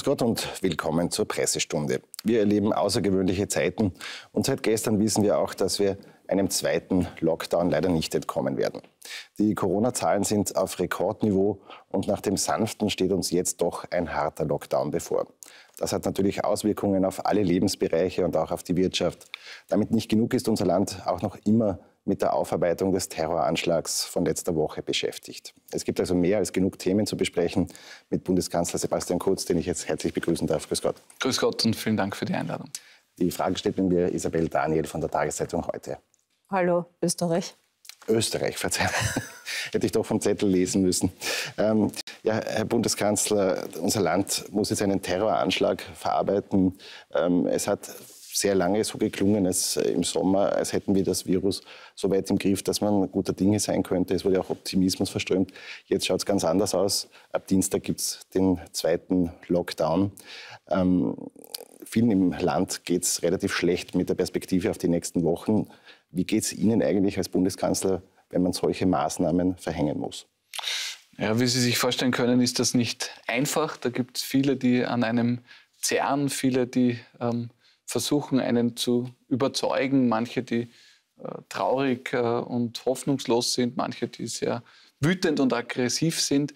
Grüß Gott und willkommen zur Pressestunde. Wir erleben außergewöhnliche Zeiten und seit gestern wissen wir auch, dass wir einem zweiten Lockdown leider nicht entkommen werden. Die Corona-Zahlen sind auf Rekordniveau und nach dem sanften steht uns jetzt doch ein harter Lockdown bevor. Das hat natürlich Auswirkungen auf alle Lebensbereiche und auch auf die Wirtschaft. Damit nicht genug ist unser Land auch noch immer mit der Aufarbeitung des Terroranschlags von letzter Woche beschäftigt. Es gibt also mehr als genug Themen zu besprechen mit Bundeskanzler Sebastian Kurz, den ich jetzt herzlich begrüßen darf. Grüß Gott. Grüß Gott und vielen Dank für die Einladung. Die Frage stellt mir Isabel Daniel von der Tageszeitung heute. Hallo, Österreich. Österreich, verzeihung. Hätte ich doch vom Zettel lesen müssen. Ähm, ja, Herr Bundeskanzler, unser Land muss jetzt einen Terroranschlag verarbeiten. Ähm, es hat sehr lange so geklungen, als äh, im Sommer, als hätten wir das Virus so weit im Griff, dass man guter Dinge sein könnte. Es wurde auch Optimismus verströmt. Jetzt schaut es ganz anders aus. Ab Dienstag gibt es den zweiten Lockdown. Ähm, vielen im Land geht es relativ schlecht mit der Perspektive auf die nächsten Wochen. Wie geht es Ihnen eigentlich als Bundeskanzler, wenn man solche Maßnahmen verhängen muss? Ja, wie Sie sich vorstellen können, ist das nicht einfach. Da gibt es viele, die an einem zerren, viele, die ähm, versuchen, einen zu überzeugen. Manche, die äh, traurig äh, und hoffnungslos sind, manche, die sehr wütend und aggressiv sind.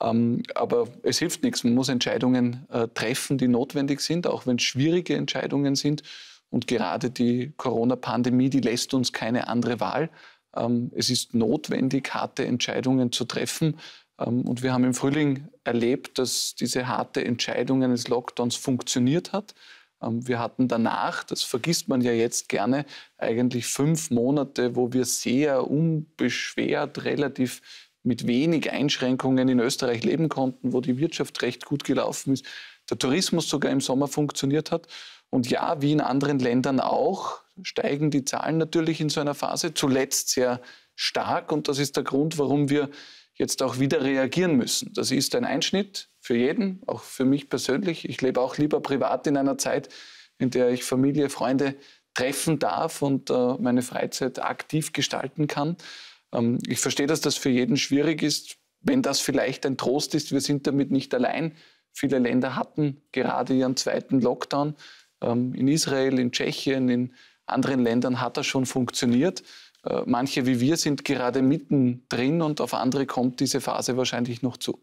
Ähm, aber es hilft nichts. Man muss Entscheidungen äh, treffen, die notwendig sind, auch wenn es schwierige Entscheidungen sind. Und gerade die Corona-Pandemie, die lässt uns keine andere Wahl. Ähm, es ist notwendig, harte Entscheidungen zu treffen. Ähm, und wir haben im Frühling erlebt, dass diese harte Entscheidung eines Lockdowns funktioniert hat. Ähm, wir hatten danach, das vergisst man ja jetzt gerne, eigentlich fünf Monate, wo wir sehr unbeschwert, relativ mit wenig Einschränkungen in Österreich leben konnten, wo die Wirtschaft recht gut gelaufen ist, der Tourismus sogar im Sommer funktioniert hat. Und ja, wie in anderen Ländern auch, steigen die Zahlen natürlich in so einer Phase zuletzt sehr stark. Und das ist der Grund, warum wir jetzt auch wieder reagieren müssen. Das ist ein Einschnitt, für jeden, auch für mich persönlich. Ich lebe auch lieber privat in einer Zeit, in der ich Familie, Freunde treffen darf und äh, meine Freizeit aktiv gestalten kann. Ähm, ich verstehe, dass das für jeden schwierig ist, wenn das vielleicht ein Trost ist. Wir sind damit nicht allein. Viele Länder hatten gerade ihren zweiten Lockdown. Ähm, in Israel, in Tschechien, in anderen Ländern hat das schon funktioniert. Äh, manche wie wir sind gerade mittendrin und auf andere kommt diese Phase wahrscheinlich noch zu.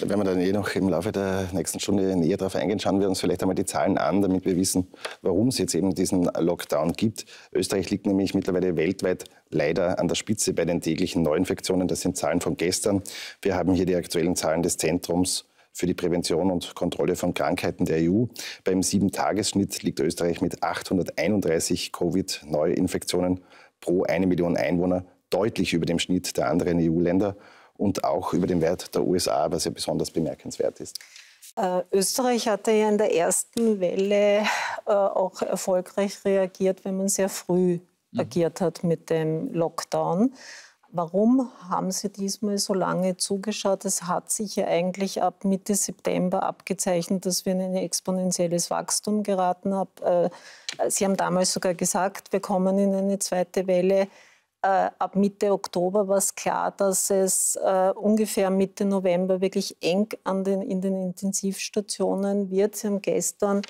Wenn wir dann eh noch im Laufe der nächsten Stunde näher darauf eingehen. Schauen wir uns vielleicht einmal die Zahlen an, damit wir wissen, warum es jetzt eben diesen Lockdown gibt. Österreich liegt nämlich mittlerweile weltweit leider an der Spitze bei den täglichen Neuinfektionen. Das sind Zahlen von gestern. Wir haben hier die aktuellen Zahlen des Zentrums für die Prävention und Kontrolle von Krankheiten der EU. Beim Sieben-Tages-Schnitt liegt Österreich mit 831 Covid-Neuinfektionen pro eine Million Einwohner deutlich über dem Schnitt der anderen EU-Länder und auch über den Wert der USA, was ja besonders bemerkenswert ist. Äh, Österreich hatte ja in der ersten Welle äh, auch erfolgreich reagiert, wenn man sehr früh mhm. agiert hat mit dem Lockdown. Warum haben Sie diesmal so lange zugeschaut? Es hat sich ja eigentlich ab Mitte September abgezeichnet, dass wir in ein exponentielles Wachstum geraten haben. Äh, Sie haben damals sogar gesagt, wir kommen in eine zweite Welle. Äh, ab Mitte Oktober war es klar, dass es äh, ungefähr Mitte November wirklich eng an den, in den Intensivstationen wird. Sie haben gestern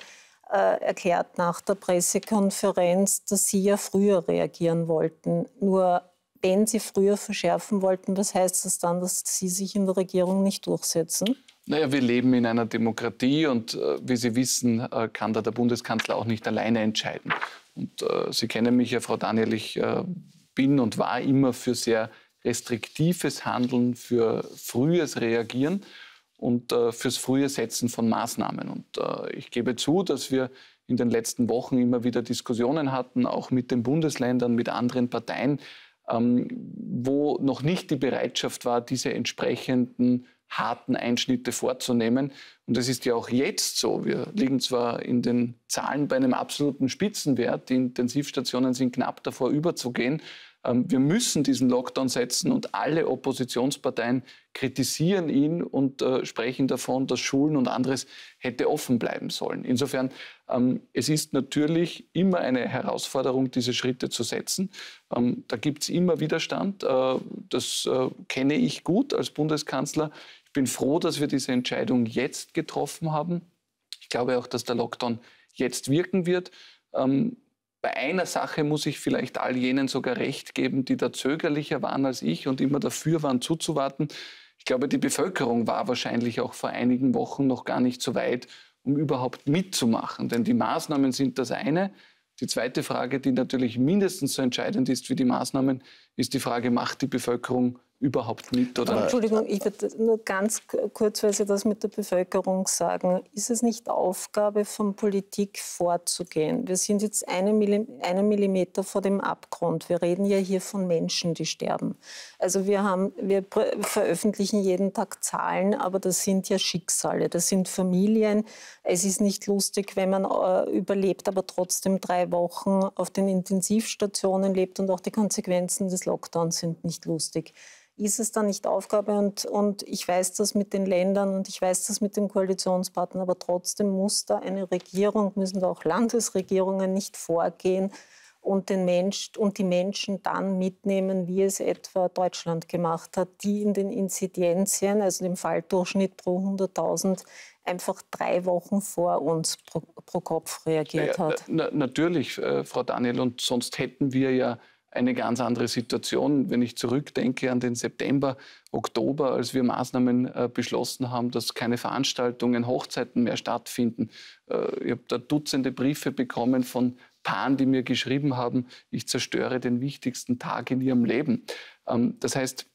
äh, erklärt nach der Pressekonferenz, dass Sie ja früher reagieren wollten. Nur wenn Sie früher verschärfen wollten, was heißt das dann, dass Sie sich in der Regierung nicht durchsetzen? Naja, wir leben in einer Demokratie und äh, wie Sie wissen, äh, kann da der Bundeskanzler auch nicht alleine entscheiden. Und äh, Sie kennen mich ja, Frau Daniel, ich bin und war immer für sehr restriktives Handeln, für frühes Reagieren und äh, fürs frühe Setzen von Maßnahmen. Und äh, ich gebe zu, dass wir in den letzten Wochen immer wieder Diskussionen hatten, auch mit den Bundesländern, mit anderen Parteien, ähm, wo noch nicht die Bereitschaft war, diese entsprechenden harten Einschnitte vorzunehmen. Und das ist ja auch jetzt so. Wir liegen zwar in den Zahlen bei einem absoluten Spitzenwert, die Intensivstationen sind knapp davor überzugehen, ähm, wir müssen diesen Lockdown setzen und alle Oppositionsparteien kritisieren ihn und äh, sprechen davon, dass Schulen und anderes hätte offen bleiben sollen. Insofern, ähm, es ist natürlich immer eine Herausforderung, diese Schritte zu setzen. Ähm, da gibt es immer Widerstand. Äh, das äh, kenne ich gut als Bundeskanzler. Ich bin froh, dass wir diese Entscheidung jetzt getroffen haben. Ich glaube auch, dass der Lockdown jetzt wirken wird. Ähm, bei einer Sache muss ich vielleicht all jenen sogar recht geben, die da zögerlicher waren als ich und immer dafür waren, zuzuwarten. Ich glaube, die Bevölkerung war wahrscheinlich auch vor einigen Wochen noch gar nicht so weit, um überhaupt mitzumachen. Denn die Maßnahmen sind das eine. Die zweite Frage, die natürlich mindestens so entscheidend ist wie die Maßnahmen, ist die Frage, macht die Bevölkerung überhaupt mit? Oder? Entschuldigung, ich würde nur ganz kurz, weil Sie das mit der Bevölkerung sagen, ist es nicht Aufgabe von Politik vorzugehen? Wir sind jetzt einen, Millim einen Millimeter vor dem Abgrund. Wir reden ja hier von Menschen, die sterben. Also wir, haben, wir veröffentlichen jeden Tag Zahlen, aber das sind ja Schicksale, das sind Familien. Es ist nicht lustig, wenn man äh, überlebt, aber trotzdem drei Wochen auf den Intensivstationen lebt und auch die Konsequenzen des Lockdowns sind nicht lustig ist es dann nicht Aufgabe und, und ich weiß das mit den Ländern und ich weiß das mit den Koalitionspartnern, aber trotzdem muss da eine Regierung, müssen da auch Landesregierungen nicht vorgehen und, den Mensch, und die Menschen dann mitnehmen, wie es etwa Deutschland gemacht hat, die in den Inzidenzien, also dem Falldurchschnitt pro 100.000, einfach drei Wochen vor uns pro, pro Kopf reagiert hat. Ja, na, natürlich, äh, Frau Daniel, und sonst hätten wir ja eine ganz andere Situation. Wenn ich zurückdenke an den September, Oktober, als wir Maßnahmen äh, beschlossen haben, dass keine Veranstaltungen, Hochzeiten mehr stattfinden. Äh, ich habe da Dutzende Briefe bekommen von Paaren, die mir geschrieben haben, ich zerstöre den wichtigsten Tag in ihrem Leben. Ähm, das heißt,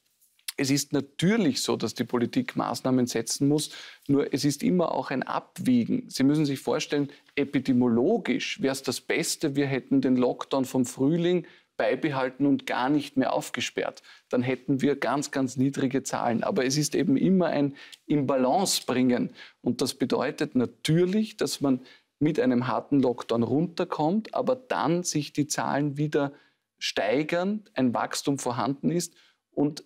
es ist natürlich so, dass die Politik Maßnahmen setzen muss, nur es ist immer auch ein Abwiegen. Sie müssen sich vorstellen, epidemiologisch wäre es das Beste, wir hätten den Lockdown vom Frühling beibehalten und gar nicht mehr aufgesperrt, dann hätten wir ganz, ganz niedrige Zahlen. Aber es ist eben immer ein im Balance bringen. Und das bedeutet natürlich, dass man mit einem harten Lockdown runterkommt, aber dann sich die Zahlen wieder steigern, ein Wachstum vorhanden ist und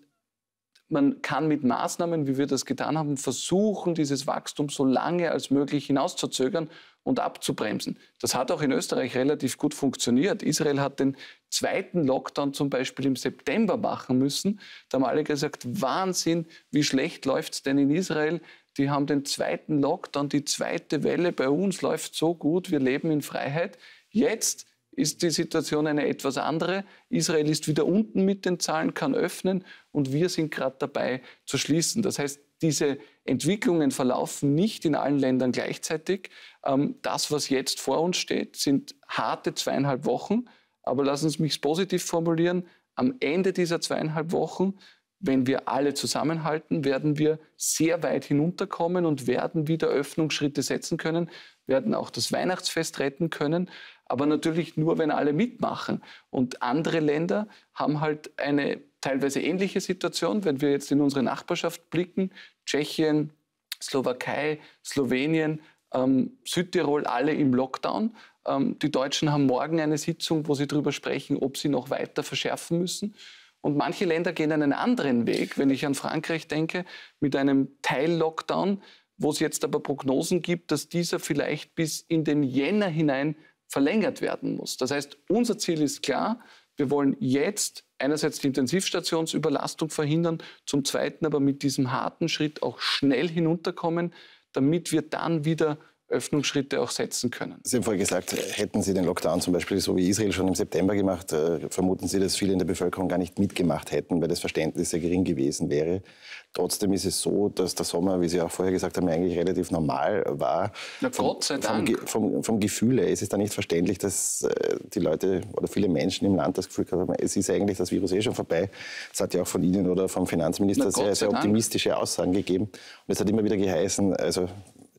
man kann mit Maßnahmen, wie wir das getan haben, versuchen, dieses Wachstum so lange als möglich hinauszuzögern und abzubremsen. Das hat auch in Österreich relativ gut funktioniert. Israel hat den zweiten Lockdown zum Beispiel im September machen müssen. Da haben alle gesagt, Wahnsinn, wie schlecht läuft es denn in Israel? Die haben den zweiten Lockdown, die zweite Welle bei uns läuft so gut, wir leben in Freiheit. Jetzt ist die Situation eine etwas andere. Israel ist wieder unten mit den Zahlen, kann öffnen und wir sind gerade dabei zu schließen. Das heißt, diese Entwicklungen verlaufen nicht in allen Ländern gleichzeitig. Ähm, das, was jetzt vor uns steht, sind harte zweieinhalb Wochen. Aber lassen Sie mich es positiv formulieren. Am Ende dieser zweieinhalb Wochen, wenn wir alle zusammenhalten, werden wir sehr weit hinunterkommen und werden wieder Öffnungsschritte setzen können, werden auch das Weihnachtsfest retten können aber natürlich nur, wenn alle mitmachen. Und andere Länder haben halt eine teilweise ähnliche Situation, wenn wir jetzt in unsere Nachbarschaft blicken, Tschechien, Slowakei, Slowenien, ähm, Südtirol, alle im Lockdown. Ähm, die Deutschen haben morgen eine Sitzung, wo sie darüber sprechen, ob sie noch weiter verschärfen müssen. Und manche Länder gehen einen anderen Weg, wenn ich an Frankreich denke, mit einem Teil-Lockdown, wo es jetzt aber Prognosen gibt, dass dieser vielleicht bis in den Jänner hinein verlängert werden muss. Das heißt, unser Ziel ist klar, wir wollen jetzt einerseits die Intensivstationsüberlastung verhindern, zum Zweiten aber mit diesem harten Schritt auch schnell hinunterkommen, damit wir dann wieder Öffnungsschritte auch setzen können. Sie haben vorher gesagt, hätten Sie den Lockdown zum Beispiel so wie Israel schon im September gemacht, äh, vermuten Sie, dass viele in der Bevölkerung gar nicht mitgemacht hätten, weil das Verständnis sehr gering gewesen wäre. Trotzdem ist es so, dass der Sommer, wie Sie auch vorher gesagt haben, eigentlich relativ normal war. Na, Gott sei Dank. Vom, vom, vom Gefühl her ist es dann nicht verständlich, dass äh, die Leute oder viele Menschen im Land das Gefühl haben, es ist eigentlich das Virus eh schon vorbei. Es hat ja auch von Ihnen oder vom Finanzminister sehr, sehr optimistische Aussagen gegeben. Und es hat immer wieder geheißen, also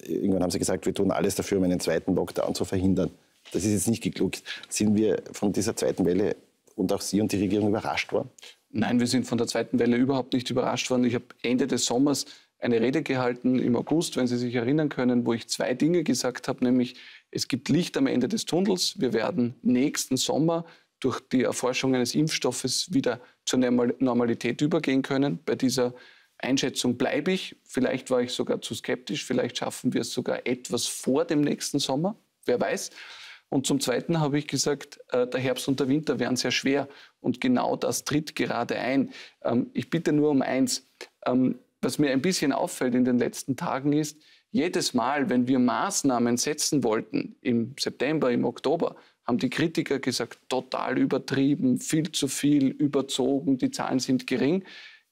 irgendwann haben sie gesagt, wir tun alles dafür, um einen zweiten Lockdown zu verhindern. Das ist jetzt nicht geglückt. Sind wir von dieser zweiten Welle und auch Sie und die Regierung überrascht worden? Nein, wir sind von der zweiten Welle überhaupt nicht überrascht worden. Ich habe Ende des Sommers eine Rede gehalten im August, wenn Sie sich erinnern können, wo ich zwei Dinge gesagt habe, nämlich es gibt Licht am Ende des Tunnels. Wir werden nächsten Sommer durch die Erforschung eines Impfstoffes wieder zur Normalität übergehen können. Bei dieser Einschätzung bleibe ich. Vielleicht war ich sogar zu skeptisch. Vielleicht schaffen wir es sogar etwas vor dem nächsten Sommer. Wer weiß. Und zum Zweiten habe ich gesagt, äh, der Herbst und der Winter wären sehr schwer. Und genau das tritt gerade ein. Ähm, ich bitte nur um eins. Ähm, was mir ein bisschen auffällt in den letzten Tagen ist, jedes Mal, wenn wir Maßnahmen setzen wollten, im September, im Oktober, haben die Kritiker gesagt, total übertrieben, viel zu viel, überzogen, die Zahlen sind gering.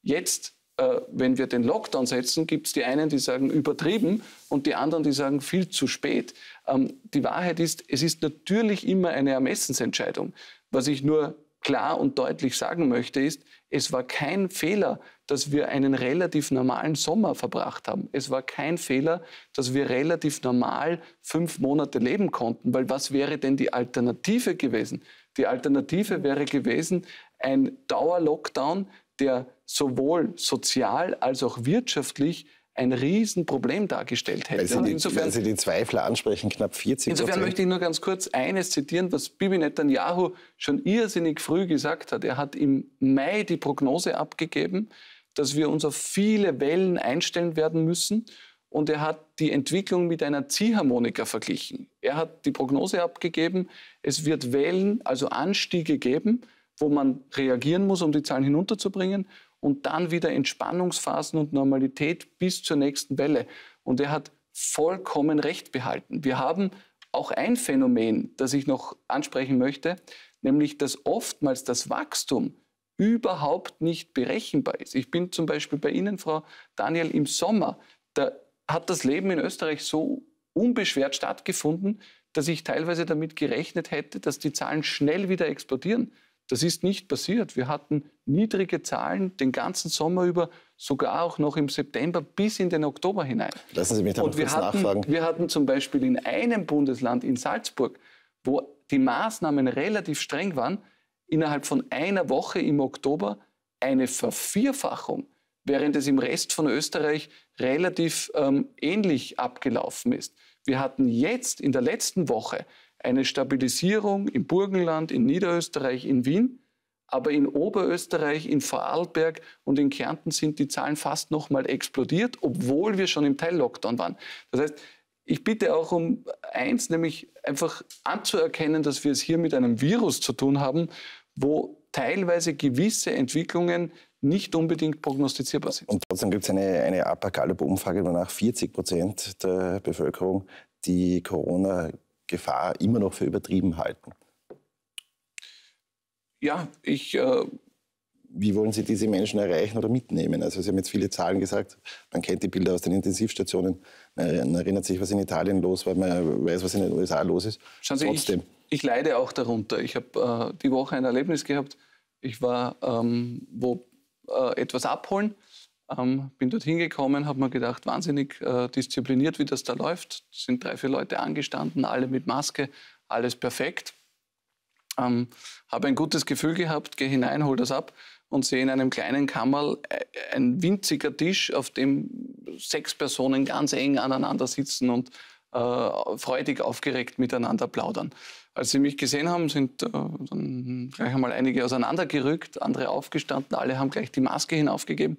Jetzt äh, wenn wir den Lockdown setzen, gibt es die einen, die sagen übertrieben und die anderen, die sagen viel zu spät. Ähm, die Wahrheit ist, es ist natürlich immer eine Ermessensentscheidung. Was ich nur klar und deutlich sagen möchte, ist, es war kein Fehler, dass wir einen relativ normalen Sommer verbracht haben. Es war kein Fehler, dass wir relativ normal fünf Monate leben konnten, weil was wäre denn die Alternative gewesen? Die Alternative wäre gewesen, ein Dauerlockdown, der sowohl sozial als auch wirtschaftlich ein Riesenproblem dargestellt hätte. Weil Sie, die, insofern, weil Sie die Zweifler ansprechen, knapp 40 Insofern möchte ich nur ganz kurz eines zitieren, was Bibi Netanyahu schon irrsinnig früh gesagt hat. Er hat im Mai die Prognose abgegeben, dass wir uns auf viele Wellen einstellen werden müssen. Und er hat die Entwicklung mit einer Ziehharmonika verglichen. Er hat die Prognose abgegeben, es wird Wellen, also Anstiege geben, wo man reagieren muss, um die Zahlen hinunterzubringen und dann wieder Entspannungsphasen und Normalität bis zur nächsten Welle. Und er hat vollkommen recht behalten. Wir haben auch ein Phänomen, das ich noch ansprechen möchte, nämlich dass oftmals das Wachstum überhaupt nicht berechenbar ist. Ich bin zum Beispiel bei Ihnen, Frau Daniel, im Sommer, da hat das Leben in Österreich so unbeschwert stattgefunden, dass ich teilweise damit gerechnet hätte, dass die Zahlen schnell wieder explodieren. Das ist nicht passiert. Wir hatten niedrige Zahlen den ganzen Sommer über, sogar auch noch im September bis in den Oktober hinein. Lassen Sie mich da noch kurz hatten, nachfragen. Wir hatten zum Beispiel in einem Bundesland, in Salzburg, wo die Maßnahmen relativ streng waren, innerhalb von einer Woche im Oktober eine Vervierfachung, während es im Rest von Österreich relativ ähm, ähnlich abgelaufen ist. Wir hatten jetzt in der letzten Woche eine Stabilisierung im Burgenland, in Niederösterreich, in Wien. Aber in Oberösterreich, in Vorarlberg und in Kärnten sind die Zahlen fast noch mal explodiert, obwohl wir schon im Teil-Lockdown waren. Das heißt, ich bitte auch um eins, nämlich einfach anzuerkennen, dass wir es hier mit einem Virus zu tun haben, wo teilweise gewisse Entwicklungen nicht unbedingt prognostizierbar sind. Und trotzdem gibt es eine, eine Apokalypse-Umfrage, wonach 40 Prozent der Bevölkerung die Corona Gefahr immer noch für übertrieben halten? Ja, ich. Äh Wie wollen Sie diese Menschen erreichen oder mitnehmen? Also Sie haben jetzt viele Zahlen gesagt. Man kennt die Bilder aus den Intensivstationen. Man erinnert sich, was in Italien los war. Man weiß, was in den USA los ist. Schauen Sie, Trotzdem. Ich, ich leide auch darunter. Ich habe äh, die Woche ein Erlebnis gehabt. Ich war ähm, wo äh, etwas abholen ähm, bin dort hingekommen, habe mir gedacht, wahnsinnig äh, diszipliniert, wie das da läuft. Sind drei, vier Leute angestanden, alle mit Maske, alles perfekt. Ähm, habe ein gutes Gefühl gehabt, gehe hinein, hol das ab und sehe in einem kleinen Kammerl äh, ein winziger Tisch, auf dem sechs Personen ganz eng aneinander sitzen und äh, freudig aufgeregt miteinander plaudern. Als sie mich gesehen haben, sind äh, dann gleich einmal einige auseinandergerückt, andere aufgestanden, alle haben gleich die Maske hinaufgegeben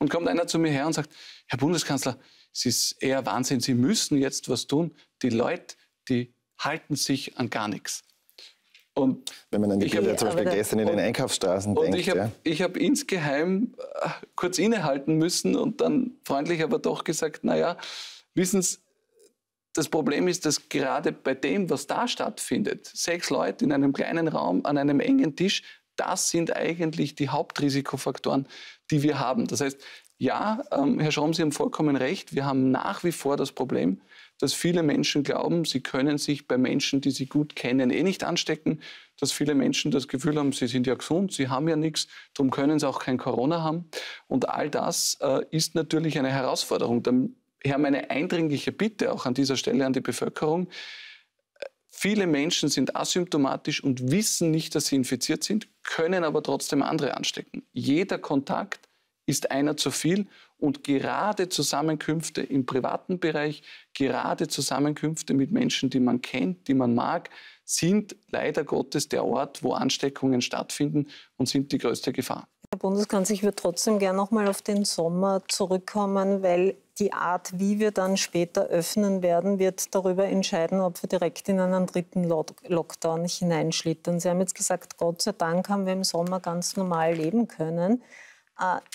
und kommt einer zu mir her und sagt, Herr Bundeskanzler, es ist eher Wahnsinn, Sie müssen jetzt was tun. Die Leute, die halten sich an gar nichts. Und Wenn man an die Bilder zum Beispiel gestern in den Einkaufsstraßen und denkt. Ich habe ja. hab insgeheim äh, kurz innehalten müssen und dann freundlich aber doch gesagt, naja, wissen Sie, das Problem ist, dass gerade bei dem, was da stattfindet, sechs Leute in einem kleinen Raum an einem engen Tisch, das sind eigentlich die Hauptrisikofaktoren, die wir haben. Das heißt, ja, ähm, Herr Schaum, Sie haben vollkommen recht. Wir haben nach wie vor das Problem, dass viele Menschen glauben, sie können sich bei Menschen, die sie gut kennen, eh nicht anstecken. Dass viele Menschen das Gefühl haben, sie sind ja gesund, sie haben ja nichts, darum können sie auch kein Corona haben. Und all das äh, ist natürlich eine Herausforderung. Daher meine eindringliche Bitte auch an dieser Stelle an die Bevölkerung Viele Menschen sind asymptomatisch und wissen nicht, dass sie infiziert sind, können aber trotzdem andere anstecken. Jeder Kontakt ist einer zu viel und gerade Zusammenkünfte im privaten Bereich, gerade Zusammenkünfte mit Menschen, die man kennt, die man mag, sind leider Gottes der Ort, wo Ansteckungen stattfinden und sind die größte Gefahr. Herr Bundeskanzler, ich würde trotzdem gerne noch mal auf den Sommer zurückkommen, weil die Art, wie wir dann später öffnen werden, wird darüber entscheiden, ob wir direkt in einen dritten Lockdown hineinschlittern. Sie haben jetzt gesagt, Gott sei Dank haben wir im Sommer ganz normal leben können.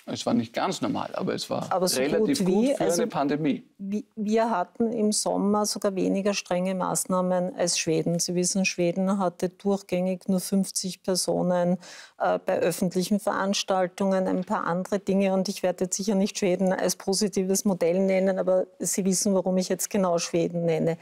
Es war nicht ganz normal, aber es war aber so relativ gut, wie, gut für also eine Pandemie. Wir hatten im Sommer sogar weniger strenge Maßnahmen als Schweden. Sie wissen, Schweden hatte durchgängig nur 50 Personen äh, bei öffentlichen Veranstaltungen, ein paar andere Dinge. Und ich werde jetzt sicher nicht Schweden als positives Modell nennen, aber Sie wissen, warum ich jetzt genau Schweden nenne.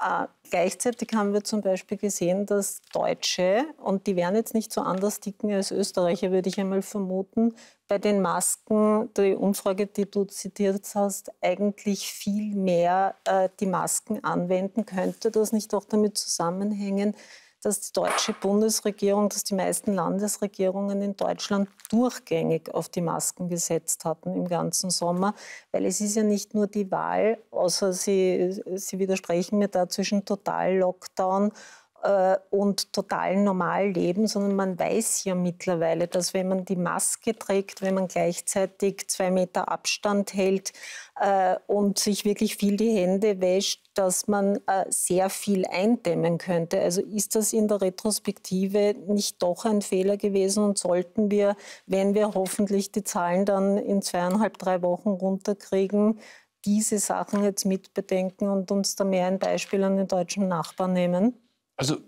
Äh, gleichzeitig haben wir zum Beispiel gesehen, dass Deutsche, und die werden jetzt nicht so anders dicken als Österreicher, würde ich einmal vermuten, bei den Masken, die Umfrage, die du zitiert hast, eigentlich viel mehr äh, die Masken anwenden könnte. Das nicht auch damit zusammenhängen, dass die deutsche Bundesregierung, dass die meisten Landesregierungen in Deutschland durchgängig auf die Masken gesetzt hatten im ganzen Sommer, weil es ist ja nicht nur die Wahl, außer Sie, Sie widersprechen mir da zwischen Total-Lockdown äh, und total normal leben, sondern man weiß ja mittlerweile, dass wenn man die Maske trägt, wenn man gleichzeitig zwei Meter Abstand hält äh, und sich wirklich viel die Hände wäscht, dass man äh, sehr viel eindämmen könnte. Also ist das in der Retrospektive nicht doch ein Fehler gewesen und sollten wir, wenn wir hoffentlich die Zahlen dann in zweieinhalb, drei Wochen runterkriegen, diese Sachen jetzt mitbedenken und uns da mehr ein Beispiel an den deutschen Nachbarn nehmen? Also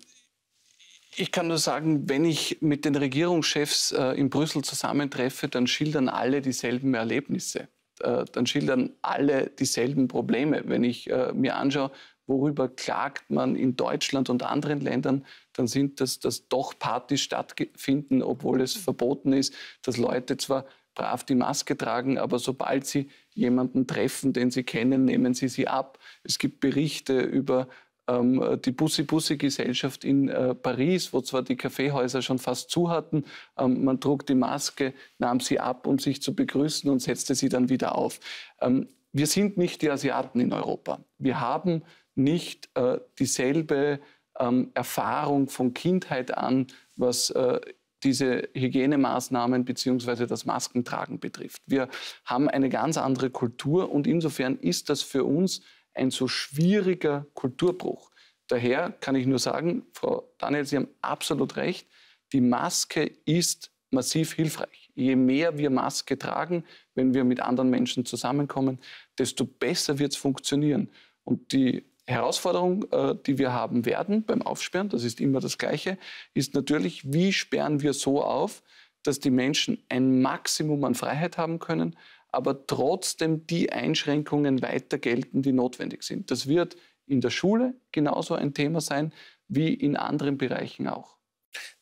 ich kann nur sagen, wenn ich mit den Regierungschefs äh, in Brüssel zusammentreffe, dann schildern alle dieselben Erlebnisse. Äh, dann schildern alle dieselben Probleme. Wenn ich äh, mir anschaue, worüber klagt man in Deutschland und anderen Ländern, dann sind das, dass doch Partys stattfinden, obwohl es verboten ist, dass Leute zwar brav die Maske tragen, aber sobald sie jemanden treffen, den sie kennen, nehmen sie sie ab. Es gibt Berichte über ähm, äh, die Bussi-Bussi-Gesellschaft in äh, Paris, wo zwar die Kaffeehäuser schon fast zu hatten, ähm, man trug die Maske, nahm sie ab, um sich zu begrüßen und setzte sie dann wieder auf. Ähm, wir sind nicht die Asiaten in Europa. Wir haben nicht äh, dieselbe ähm, Erfahrung von Kindheit an, was äh, diese Hygienemaßnahmen bzw. das Maskentragen betrifft. Wir haben eine ganz andere Kultur und insofern ist das für uns ein so schwieriger Kulturbruch. Daher kann ich nur sagen, Frau Daniel, Sie haben absolut recht, die Maske ist massiv hilfreich. Je mehr wir Maske tragen, wenn wir mit anderen Menschen zusammenkommen, desto besser wird es funktionieren. Und die Herausforderung, äh, die wir haben werden beim Aufsperren, das ist immer das Gleiche, ist natürlich, wie sperren wir so auf, dass die Menschen ein Maximum an Freiheit haben können, aber trotzdem die Einschränkungen weiter gelten, die notwendig sind. Das wird in der Schule genauso ein Thema sein wie in anderen Bereichen auch.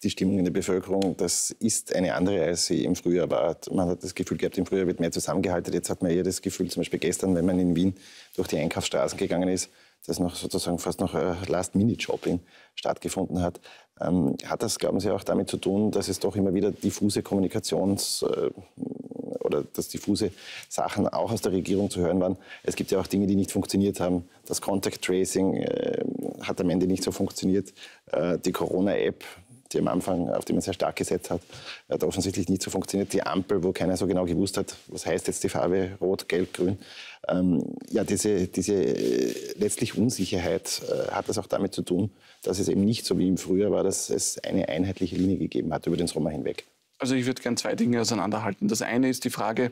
Die Stimmung in der Bevölkerung, das ist eine andere, als sie im Frühjahr war. Man hat das Gefühl gehabt, im Frühjahr wird mehr zusammengehalten. Jetzt hat man eher das Gefühl, zum Beispiel gestern, wenn man in Wien durch die Einkaufsstraßen gegangen ist, dass noch sozusagen fast noch äh, Last-Minute-Shopping stattgefunden hat. Ähm, hat das, glauben Sie, auch damit zu tun, dass es doch immer wieder diffuse Kommunikations, äh, oder dass diffuse Sachen auch aus der Regierung zu hören waren. Es gibt ja auch Dinge, die nicht funktioniert haben. Das Contact Tracing äh, hat am Ende nicht so funktioniert. Äh, die Corona-App, die am Anfang, auf die man sehr stark gesetzt hat, hat offensichtlich nicht so funktioniert. Die Ampel, wo keiner so genau gewusst hat, was heißt jetzt die Farbe Rot, Gelb, Grün. Ähm, ja, diese, diese äh, letztlich Unsicherheit äh, hat das auch damit zu tun, dass es eben nicht so wie im Frühjahr war, dass es eine einheitliche Linie gegeben hat über den Sommer hinweg. Also ich würde gerne zwei Dinge auseinanderhalten. Das eine ist die Frage,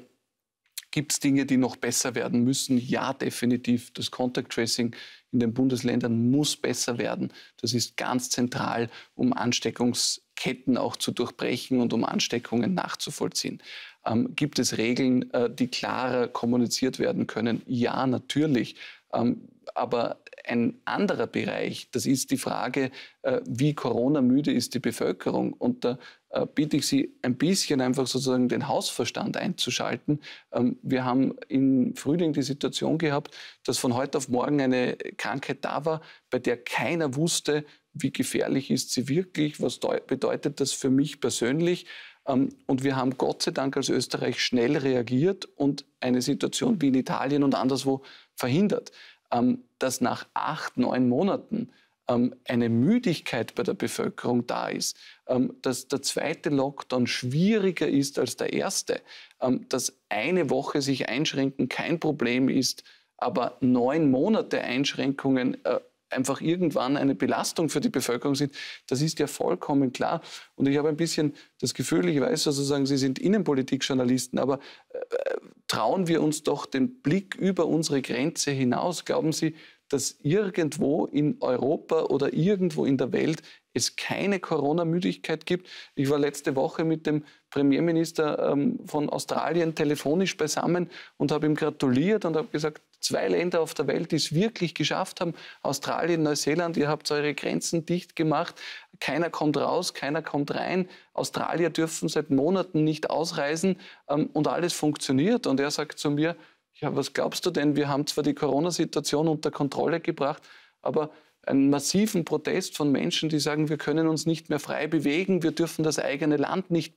gibt es Dinge, die noch besser werden müssen? Ja, definitiv. Das Contact Tracing in den Bundesländern muss besser werden. Das ist ganz zentral, um Ansteckungsketten auch zu durchbrechen und um Ansteckungen nachzuvollziehen. Ähm, gibt es Regeln, äh, die klarer kommuniziert werden können? Ja, natürlich. Ähm, aber ein anderer Bereich, das ist die Frage, äh, wie Corona-müde ist die Bevölkerung. Und da äh, bitte ich Sie ein bisschen einfach sozusagen den Hausverstand einzuschalten. Ähm, wir haben im Frühling die Situation gehabt, dass von heute auf morgen eine Krankheit da war, bei der keiner wusste, wie gefährlich ist sie wirklich, was bedeutet das für mich persönlich. Ähm, und wir haben Gott sei Dank als Österreich schnell reagiert und eine Situation wie in Italien und anderswo verhindert. Ähm, dass nach acht, neun Monaten ähm, eine Müdigkeit bei der Bevölkerung da ist, ähm, dass der zweite Lockdown schwieriger ist als der erste, ähm, dass eine Woche sich einschränken kein Problem ist, aber neun Monate Einschränkungen äh, einfach irgendwann eine Belastung für die Bevölkerung sind, das ist ja vollkommen klar. Und ich habe ein bisschen das Gefühl, ich weiß sozusagen, Sie sind Innenpolitikjournalisten, aber äh, trauen wir uns doch den Blick über unsere Grenze hinaus. Glauben Sie, dass irgendwo in Europa oder irgendwo in der Welt es keine Corona-Müdigkeit gibt? Ich war letzte Woche mit dem Premierminister ähm, von Australien telefonisch beisammen und habe ihm gratuliert und habe gesagt, zwei Länder auf der Welt, die es wirklich geschafft haben, Australien, Neuseeland, ihr habt eure Grenzen dicht gemacht, keiner kommt raus, keiner kommt rein, Australier dürfen seit Monaten nicht ausreisen ähm, und alles funktioniert. Und er sagt zu mir, ja, was glaubst du denn, wir haben zwar die Corona-Situation unter Kontrolle gebracht, aber einen massiven Protest von Menschen, die sagen, wir können uns nicht mehr frei bewegen, wir dürfen das eigene Land nicht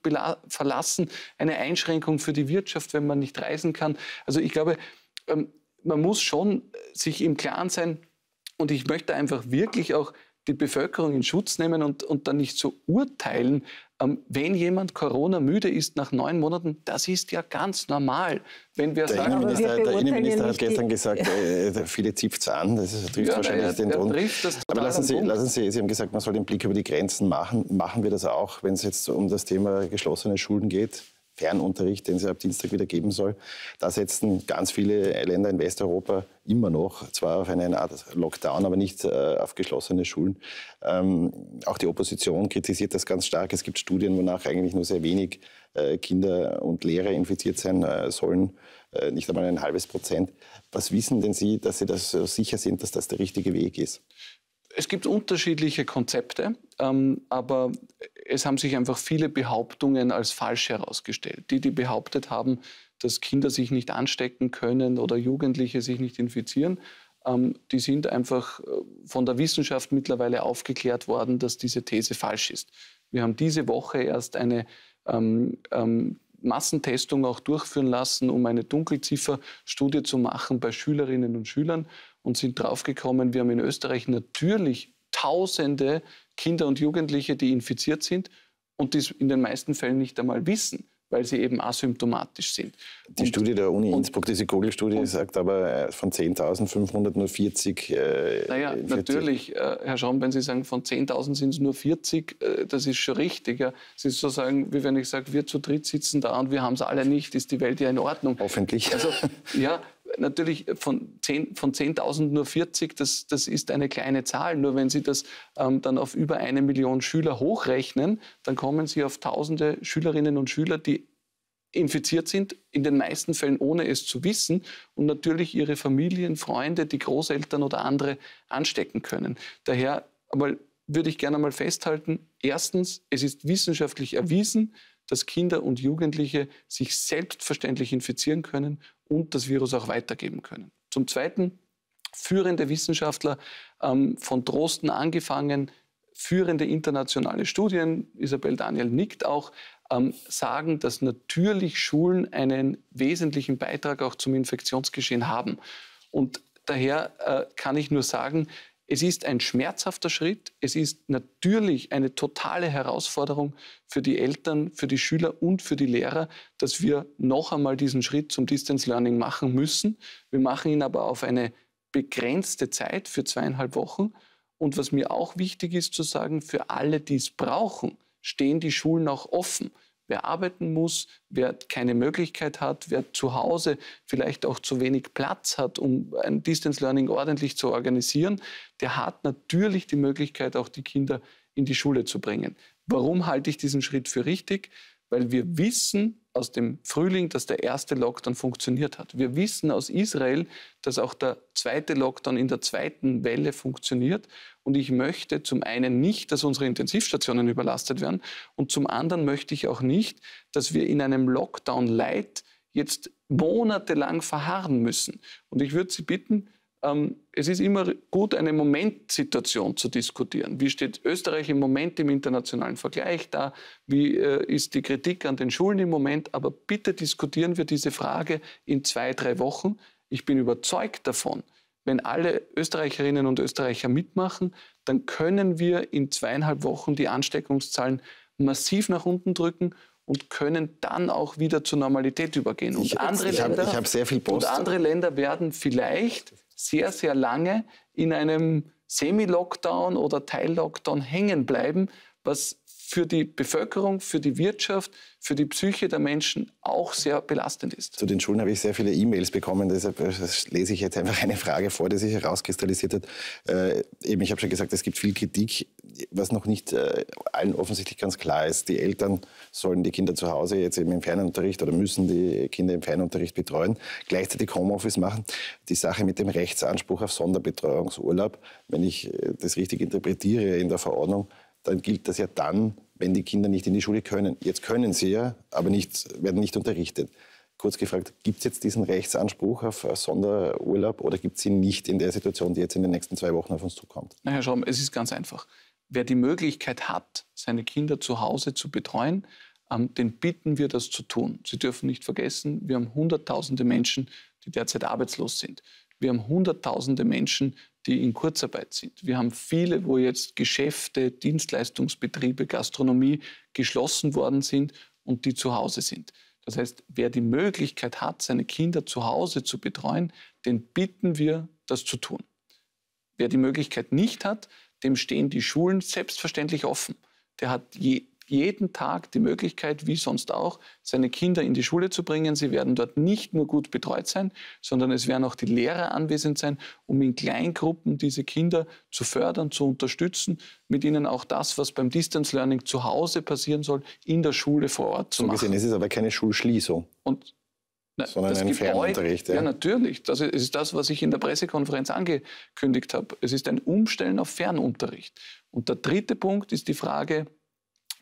verlassen, eine Einschränkung für die Wirtschaft, wenn man nicht reisen kann. Also ich glaube, ähm, man muss schon äh, sich im Klaren sein und ich möchte einfach wirklich auch die Bevölkerung in Schutz nehmen und, und dann nicht so urteilen, ähm, wenn jemand Corona müde ist nach neun Monaten, das ist ja ganz normal. Wenn wir der sagen, Innenminister, wir der Innenminister hat gestern gesagt, viele zipft es an, das trifft ja, wahrscheinlich der, den Ton. Aber lassen Sie, lassen Sie, Sie haben gesagt, man soll den Blick über die Grenzen machen. Machen wir das auch, wenn es jetzt um das Thema geschlossene Schulen geht? Fernunterricht, den es ab Dienstag wieder geben soll. Da setzen ganz viele Länder in Westeuropa immer noch zwar auf eine Art Lockdown, aber nicht äh, auf geschlossene Schulen. Ähm, auch die Opposition kritisiert das ganz stark. Es gibt Studien, wonach eigentlich nur sehr wenig äh, Kinder und Lehrer infiziert sein äh, sollen, äh, nicht einmal ein halbes Prozent. Was wissen denn Sie, dass Sie das so sicher sind, dass das der richtige Weg ist? Es gibt unterschiedliche Konzepte, ähm, aber es haben sich einfach viele Behauptungen als falsch herausgestellt. Die, die behauptet haben, dass Kinder sich nicht anstecken können oder Jugendliche sich nicht infizieren, ähm, die sind einfach äh, von der Wissenschaft mittlerweile aufgeklärt worden, dass diese These falsch ist. Wir haben diese Woche erst eine ähm, ähm, Massentestung auch durchführen lassen, um eine Dunkelzifferstudie zu machen bei Schülerinnen und Schülern und sind draufgekommen, wir haben in Österreich natürlich Tausende Kinder und Jugendliche, die infiziert sind und dies in den meisten Fällen nicht einmal wissen weil sie eben asymptomatisch sind. Die und, Studie der Uni Innsbruck, diese Google-Studie, sagt aber äh, von 10.500 nur 40. Äh, naja, natürlich, äh, Herr Schaum, wenn Sie sagen, von 10.000 sind es nur 40, äh, das ist schon richtig. Ja. Es ist sozusagen, wie wenn ich sage, wir zu dritt sitzen da und wir haben es alle nicht, ist die Welt ja in Ordnung. Hoffentlich. Also, ja, natürlich von 10.000 von 10 nur 40, das, das ist eine kleine Zahl. Nur wenn Sie das ähm, dann auf über eine Million Schüler hochrechnen, dann kommen Sie auf tausende Schülerinnen und Schüler, die infiziert sind, in den meisten Fällen ohne es zu wissen und natürlich ihre Familien, Freunde, die Großeltern oder andere anstecken können. Daher aber würde ich gerne mal festhalten, erstens, es ist wissenschaftlich erwiesen, dass Kinder und Jugendliche sich selbstverständlich infizieren können und das Virus auch weitergeben können. Zum Zweiten, führende Wissenschaftler ähm, von Drosten angefangen, führende internationale Studien, Isabel Daniel nickt auch, ähm, sagen, dass natürlich Schulen einen wesentlichen Beitrag auch zum Infektionsgeschehen haben. Und daher äh, kann ich nur sagen, es ist ein schmerzhafter Schritt. Es ist natürlich eine totale Herausforderung für die Eltern, für die Schüler und für die Lehrer, dass wir noch einmal diesen Schritt zum Distance Learning machen müssen. Wir machen ihn aber auf eine begrenzte Zeit für zweieinhalb Wochen. Und was mir auch wichtig ist zu sagen, für alle, die es brauchen, stehen die Schulen auch offen wer arbeiten muss, wer keine Möglichkeit hat, wer zu Hause vielleicht auch zu wenig Platz hat, um ein Distance Learning ordentlich zu organisieren, der hat natürlich die Möglichkeit, auch die Kinder in die Schule zu bringen. Warum halte ich diesen Schritt für richtig? weil wir wissen aus dem Frühling, dass der erste Lockdown funktioniert hat. Wir wissen aus Israel, dass auch der zweite Lockdown in der zweiten Welle funktioniert. Und ich möchte zum einen nicht, dass unsere Intensivstationen überlastet werden. Und zum anderen möchte ich auch nicht, dass wir in einem Lockdown-Light jetzt monatelang verharren müssen. Und ich würde Sie bitten, ähm, es ist immer gut, eine Momentsituation zu diskutieren. Wie steht Österreich im Moment im internationalen Vergleich da? Wie äh, ist die Kritik an den Schulen im Moment? Aber bitte diskutieren wir diese Frage in zwei, drei Wochen. Ich bin überzeugt davon, wenn alle Österreicherinnen und Österreicher mitmachen, dann können wir in zweieinhalb Wochen die Ansteckungszahlen massiv nach unten drücken und können dann auch wieder zur Normalität übergehen. Und, und andere Länder werden vielleicht sehr, sehr lange in einem Semi-Lockdown oder Teil-Lockdown hängen bleiben, was für die Bevölkerung, für die Wirtschaft, für die Psyche der Menschen auch sehr belastend ist. Zu den Schulen habe ich sehr viele E-Mails bekommen, deshalb äh, lese ich jetzt einfach eine Frage vor, die sich herauskristallisiert hat. Äh, eben, ich habe schon gesagt, es gibt viel Kritik, was noch nicht äh, allen offensichtlich ganz klar ist. Die Eltern sollen die Kinder zu Hause jetzt eben im Fernunterricht oder müssen die Kinder im Fernunterricht betreuen, gleichzeitig Homeoffice machen. Die Sache mit dem Rechtsanspruch auf Sonderbetreuungsurlaub, wenn ich äh, das richtig interpretiere in der Verordnung, dann gilt das ja dann, wenn die Kinder nicht in die Schule können. Jetzt können sie ja, aber nicht, werden nicht unterrichtet. Kurz gefragt, gibt es jetzt diesen Rechtsanspruch auf äh, Sonderurlaub oder gibt es ihn nicht in der Situation, die jetzt in den nächsten zwei Wochen auf uns zukommt? Na, Herr Schaum, es ist ganz einfach. Wer die Möglichkeit hat, seine Kinder zu Hause zu betreuen, ähm, den bitten wir, das zu tun. Sie dürfen nicht vergessen, wir haben Hunderttausende Menschen, die derzeit arbeitslos sind. Wir haben Hunderttausende Menschen, die in Kurzarbeit sind. Wir haben viele, wo jetzt Geschäfte, Dienstleistungsbetriebe, Gastronomie geschlossen worden sind und die zu Hause sind. Das heißt, wer die Möglichkeit hat, seine Kinder zu Hause zu betreuen, den bitten wir, das zu tun. Wer die Möglichkeit nicht hat, dem stehen die Schulen selbstverständlich offen. Der hat je, jeden Tag die Möglichkeit, wie sonst auch, seine Kinder in die Schule zu bringen. Sie werden dort nicht nur gut betreut sein, sondern es werden auch die Lehrer anwesend sein, um in Kleingruppen diese Kinder zu fördern, zu unterstützen, mit ihnen auch das, was beim Distance Learning zu Hause passieren soll, in der Schule vor Ort zu so machen. Gesehen, es ist aber keine Schulschließung. Und sondern das einen Fernunterricht. Ja. ja, natürlich. Das ist das, was ich in der Pressekonferenz angekündigt habe. Es ist ein Umstellen auf Fernunterricht. Und der dritte Punkt ist die Frage,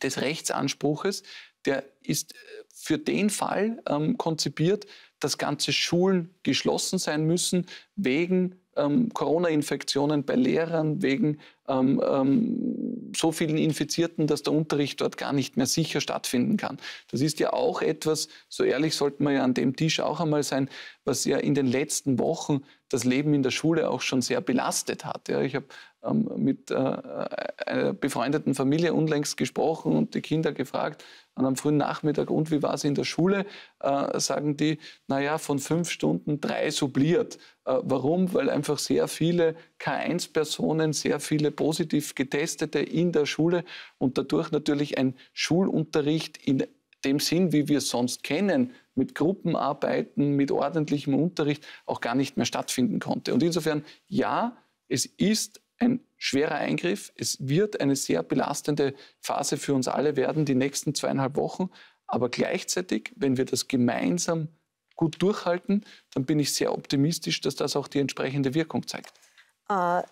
des Rechtsanspruches, der ist äh, für den Fall ähm, konzipiert, dass ganze Schulen geschlossen sein müssen wegen ähm, Corona-Infektionen bei Lehrern wegen ähm, ähm, so vielen Infizierten, dass der Unterricht dort gar nicht mehr sicher stattfinden kann. Das ist ja auch etwas, so ehrlich sollten wir ja an dem Tisch auch einmal sein, was ja in den letzten Wochen das Leben in der Schule auch schon sehr belastet hat. Ja, ich habe ähm, mit äh, einer befreundeten Familie unlängst gesprochen und die Kinder gefragt, an einem frühen Nachmittag, und wie war es in der Schule, äh, sagen die, naja, von fünf Stunden drei subliert. Äh, warum? Weil einfach sehr viele K1-Personen, sehr viele positiv getestete in der Schule und dadurch natürlich ein Schulunterricht in dem Sinn, wie wir es sonst kennen, mit Gruppenarbeiten, mit ordentlichem Unterricht auch gar nicht mehr stattfinden konnte. Und insofern, ja, es ist ein schwerer Eingriff. Es wird eine sehr belastende Phase für uns alle werden, die nächsten zweieinhalb Wochen. Aber gleichzeitig, wenn wir das gemeinsam gut durchhalten, dann bin ich sehr optimistisch, dass das auch die entsprechende Wirkung zeigt. Äh,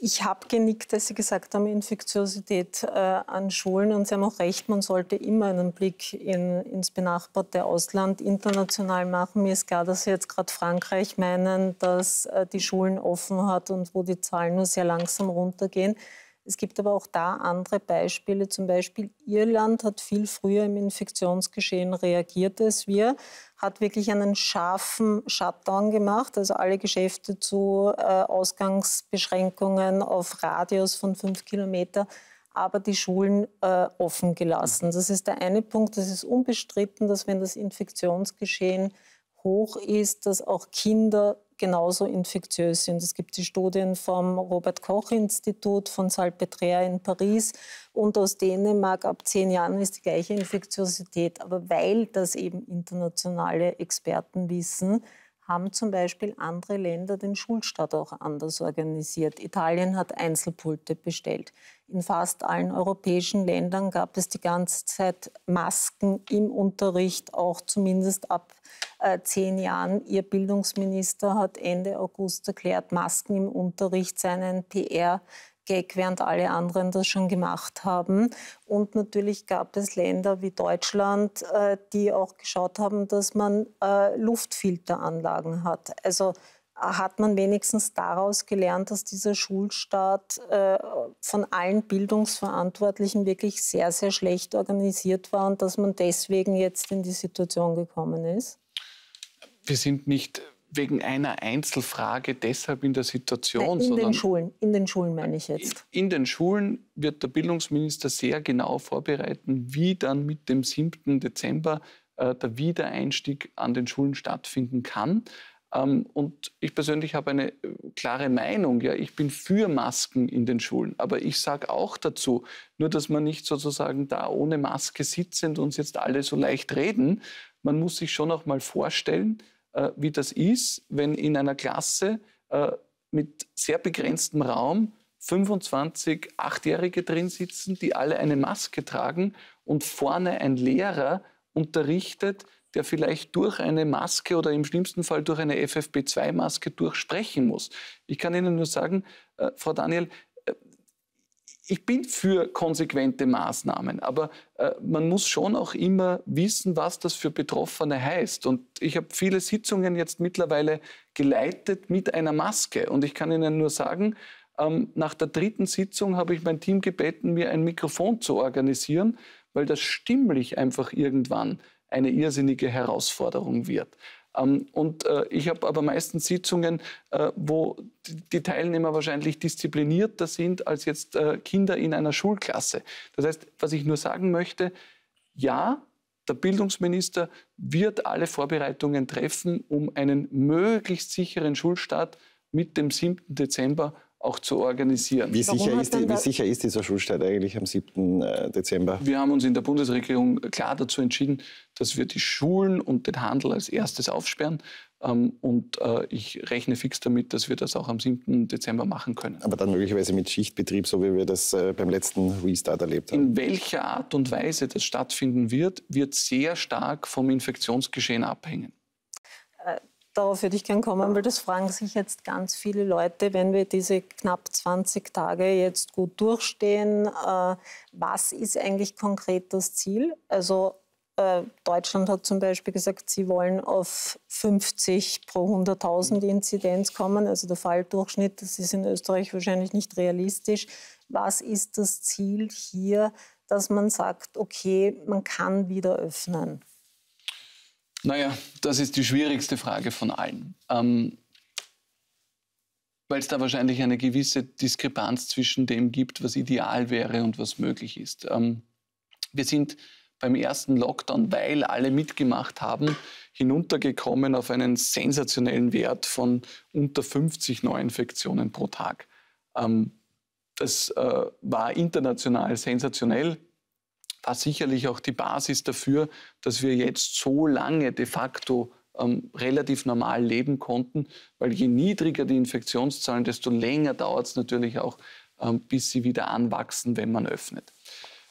ich habe genickt, dass Sie gesagt haben, Infektiosität äh, an Schulen. Und Sie haben auch recht, man sollte immer einen Blick in, ins benachbarte Ausland international machen. Mir ist klar, dass Sie jetzt gerade Frankreich meinen, dass äh, die Schulen offen hat und wo die Zahlen nur sehr langsam runtergehen. Es gibt aber auch da andere Beispiele. Zum Beispiel Irland hat viel früher im Infektionsgeschehen reagiert als wir, hat wirklich einen scharfen Shutdown gemacht, also alle Geschäfte zu äh, Ausgangsbeschränkungen auf Radius von fünf Kilometer, aber die Schulen äh, offen gelassen. Das ist der eine Punkt. Das ist unbestritten, dass wenn das Infektionsgeschehen hoch ist, dass auch Kinder genauso infektiös sind. Es gibt die Studien vom Robert-Koch-Institut, von Salpêtrière in Paris und aus Dänemark. Ab zehn Jahren ist die gleiche Infektiosität. Aber weil das eben internationale Experten wissen, haben zum Beispiel andere Länder den Schulstart auch anders organisiert. Italien hat Einzelpulte bestellt in fast allen europäischen Ländern gab es die ganze Zeit Masken im Unterricht, auch zumindest ab äh, zehn Jahren. Ihr Bildungsminister hat Ende August erklärt, Masken im Unterricht seien ein PR. Gag, während alle anderen das schon gemacht haben. Und natürlich gab es Länder wie Deutschland, äh, die auch geschaut haben, dass man äh, Luftfilteranlagen hat. Also hat man wenigstens daraus gelernt, dass dieser Schulstart äh, von allen Bildungsverantwortlichen wirklich sehr, sehr schlecht organisiert war und dass man deswegen jetzt in die Situation gekommen ist? Wir sind nicht wegen einer Einzelfrage deshalb in der Situation. In den Schulen, in den Schulen meine ich jetzt. In den Schulen wird der Bildungsminister sehr genau vorbereiten, wie dann mit dem 7. Dezember äh, der Wiedereinstieg an den Schulen stattfinden kann. Ähm, und ich persönlich habe eine äh, klare Meinung. Ja, ich bin für Masken in den Schulen. Aber ich sage auch dazu, nur dass man nicht sozusagen da ohne Maske sitzend uns jetzt alle so leicht reden. Man muss sich schon auch mal vorstellen, äh, wie das ist, wenn in einer Klasse äh, mit sehr begrenztem Raum 25 Achtjährige drin sitzen, die alle eine Maske tragen und vorne ein Lehrer unterrichtet, der vielleicht durch eine Maske oder im schlimmsten Fall durch eine FFP2-Maske durchsprechen muss. Ich kann Ihnen nur sagen, äh, Frau Daniel, äh, ich bin für konsequente Maßnahmen, aber äh, man muss schon auch immer wissen, was das für Betroffene heißt. Und ich habe viele Sitzungen jetzt mittlerweile geleitet mit einer Maske. Und ich kann Ihnen nur sagen, ähm, nach der dritten Sitzung habe ich mein Team gebeten, mir ein Mikrofon zu organisieren, weil das stimmlich einfach irgendwann eine irrsinnige Herausforderung wird. Ähm, und äh, ich habe aber meistens Sitzungen, äh, wo die Teilnehmer wahrscheinlich disziplinierter sind als jetzt äh, Kinder in einer Schulklasse. Das heißt, was ich nur sagen möchte, ja, der Bildungsminister wird alle Vorbereitungen treffen, um einen möglichst sicheren Schulstart mit dem 7. Dezember auch zu organisieren. Wie sicher, ist, die, wie sicher ist dieser Schulstart eigentlich am 7. Äh, Dezember? Wir haben uns in der Bundesregierung klar dazu entschieden, dass wir die Schulen und den Handel als erstes aufsperren. Ähm, und äh, ich rechne fix damit, dass wir das auch am 7. Dezember machen können. Aber dann möglicherweise mit Schichtbetrieb, so wie wir das äh, beim letzten Restart erlebt haben. In welcher Art und Weise das stattfinden wird, wird sehr stark vom Infektionsgeschehen abhängen darauf würde ich gern kommen, weil das fragen sich jetzt ganz viele Leute, wenn wir diese knapp 20 Tage jetzt gut durchstehen. Äh, was ist eigentlich konkret das Ziel? Also äh, Deutschland hat zum Beispiel gesagt, sie wollen auf 50 pro 100.000 Inzidenz kommen, also der Falldurchschnitt, das ist in Österreich wahrscheinlich nicht realistisch. Was ist das Ziel hier, dass man sagt, okay, man kann wieder öffnen? Naja, das ist die schwierigste Frage von allen. Ähm, Weil es da wahrscheinlich eine gewisse Diskrepanz zwischen dem gibt, was ideal wäre und was möglich ist. Ähm, wir sind beim ersten Lockdown, weil alle mitgemacht haben, hinuntergekommen auf einen sensationellen Wert von unter 50 Neuinfektionen pro Tag. Ähm, das äh, war international sensationell war sicherlich auch die Basis dafür, dass wir jetzt so lange de facto ähm, relativ normal leben konnten, weil je niedriger die Infektionszahlen, desto länger dauert es natürlich auch, ähm, bis sie wieder anwachsen, wenn man öffnet.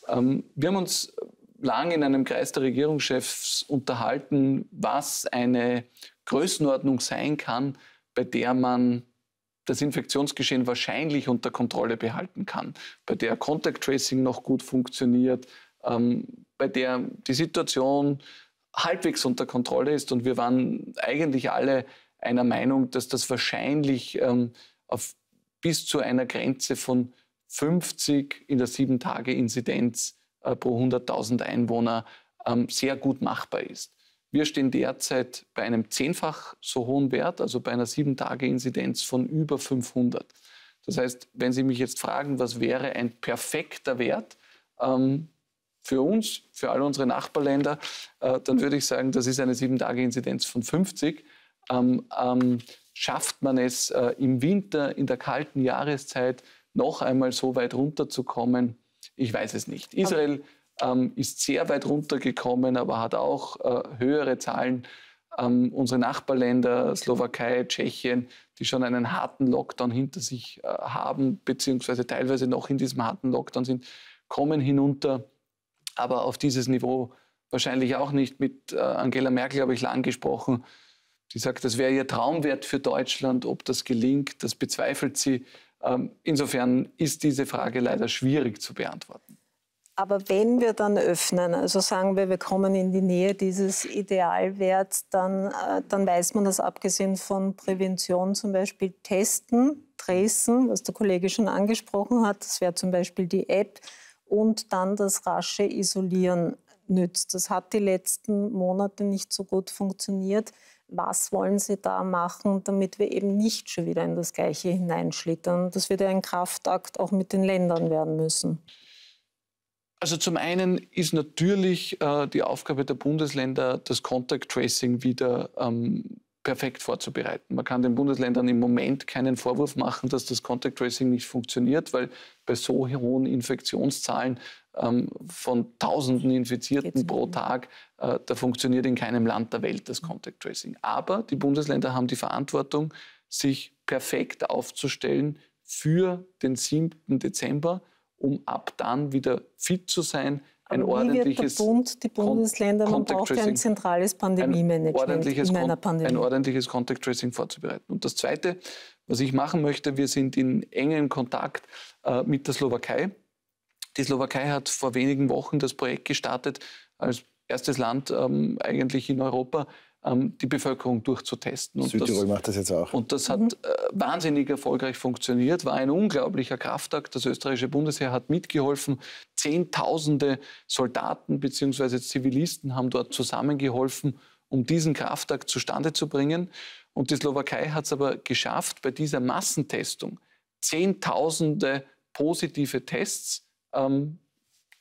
Ähm, wir haben uns lange in einem Kreis der Regierungschefs unterhalten, was eine Größenordnung sein kann, bei der man das Infektionsgeschehen wahrscheinlich unter Kontrolle behalten kann, bei der Contact Tracing noch gut funktioniert, ähm, bei der die Situation halbwegs unter Kontrolle ist. Und wir waren eigentlich alle einer Meinung, dass das wahrscheinlich ähm, auf bis zu einer Grenze von 50 in der 7-Tage-Inzidenz äh, pro 100.000 Einwohner ähm, sehr gut machbar ist. Wir stehen derzeit bei einem zehnfach so hohen Wert, also bei einer 7-Tage-Inzidenz von über 500. Das heißt, wenn Sie mich jetzt fragen, was wäre ein perfekter Wert, ähm, für uns, für alle unsere Nachbarländer, äh, dann würde ich sagen, das ist eine sieben tage inzidenz von 50. Ähm, ähm, schafft man es äh, im Winter, in der kalten Jahreszeit, noch einmal so weit runterzukommen? Ich weiß es nicht. Israel ähm, ist sehr weit runtergekommen, aber hat auch äh, höhere Zahlen. Ähm, unsere Nachbarländer, Slowakei, Tschechien, die schon einen harten Lockdown hinter sich äh, haben, beziehungsweise teilweise noch in diesem harten Lockdown sind, kommen hinunter aber auf dieses Niveau wahrscheinlich auch nicht. Mit äh, Angela Merkel habe ich lang gesprochen. Sie sagt, das wäre ihr Traumwert für Deutschland. Ob das gelingt, das bezweifelt sie. Ähm, insofern ist diese Frage leider schwierig zu beantworten. Aber wenn wir dann öffnen, also sagen wir, wir kommen in die Nähe dieses Idealwerts, dann, äh, dann weiß man, das abgesehen von Prävention zum Beispiel Testen, Tracen, was der Kollege schon angesprochen hat, das wäre zum Beispiel die App, und dann das rasche Isolieren nützt. Das hat die letzten Monate nicht so gut funktioniert. Was wollen Sie da machen, damit wir eben nicht schon wieder in das Gleiche hineinschlittern? Das wird ja ein Kraftakt auch mit den Ländern werden müssen. Also zum einen ist natürlich äh, die Aufgabe der Bundesländer, das Contact Tracing wieder ähm, perfekt vorzubereiten. Man kann den Bundesländern im Moment keinen Vorwurf machen, dass das Contact Tracing nicht funktioniert, weil bei so hohen Infektionszahlen ähm, von Tausenden Infizierten pro Tag, äh, da funktioniert in keinem Land der Welt das Contact Tracing. Aber die Bundesländer haben die Verantwortung, sich perfekt aufzustellen für den 7. Dezember, um ab dann wieder fit zu sein, ein Aber ordentliches wie wird der Bund, die Bundesländer, man braucht ein zentrales Pandemiemanagement management in einer Pandemie. Ein ordentliches Contact Tracing vorzubereiten. Und das Zweite, was ich machen möchte, wir sind in engem Kontakt äh, mit der Slowakei. Die Slowakei hat vor wenigen Wochen das Projekt gestartet, als erstes Land ähm, eigentlich in Europa, ähm, die Bevölkerung durchzutesten. Und Südtirol das, macht das jetzt auch. Und das hat mhm. äh, wahnsinnig erfolgreich funktioniert, war ein unglaublicher Kraftakt. Das österreichische Bundesheer hat mitgeholfen. Zehntausende Soldaten bzw. Zivilisten haben dort zusammengeholfen, um diesen Kraftakt zustande zu bringen. Und die Slowakei hat es aber geschafft, bei dieser Massentestung Zehntausende positive Tests ähm,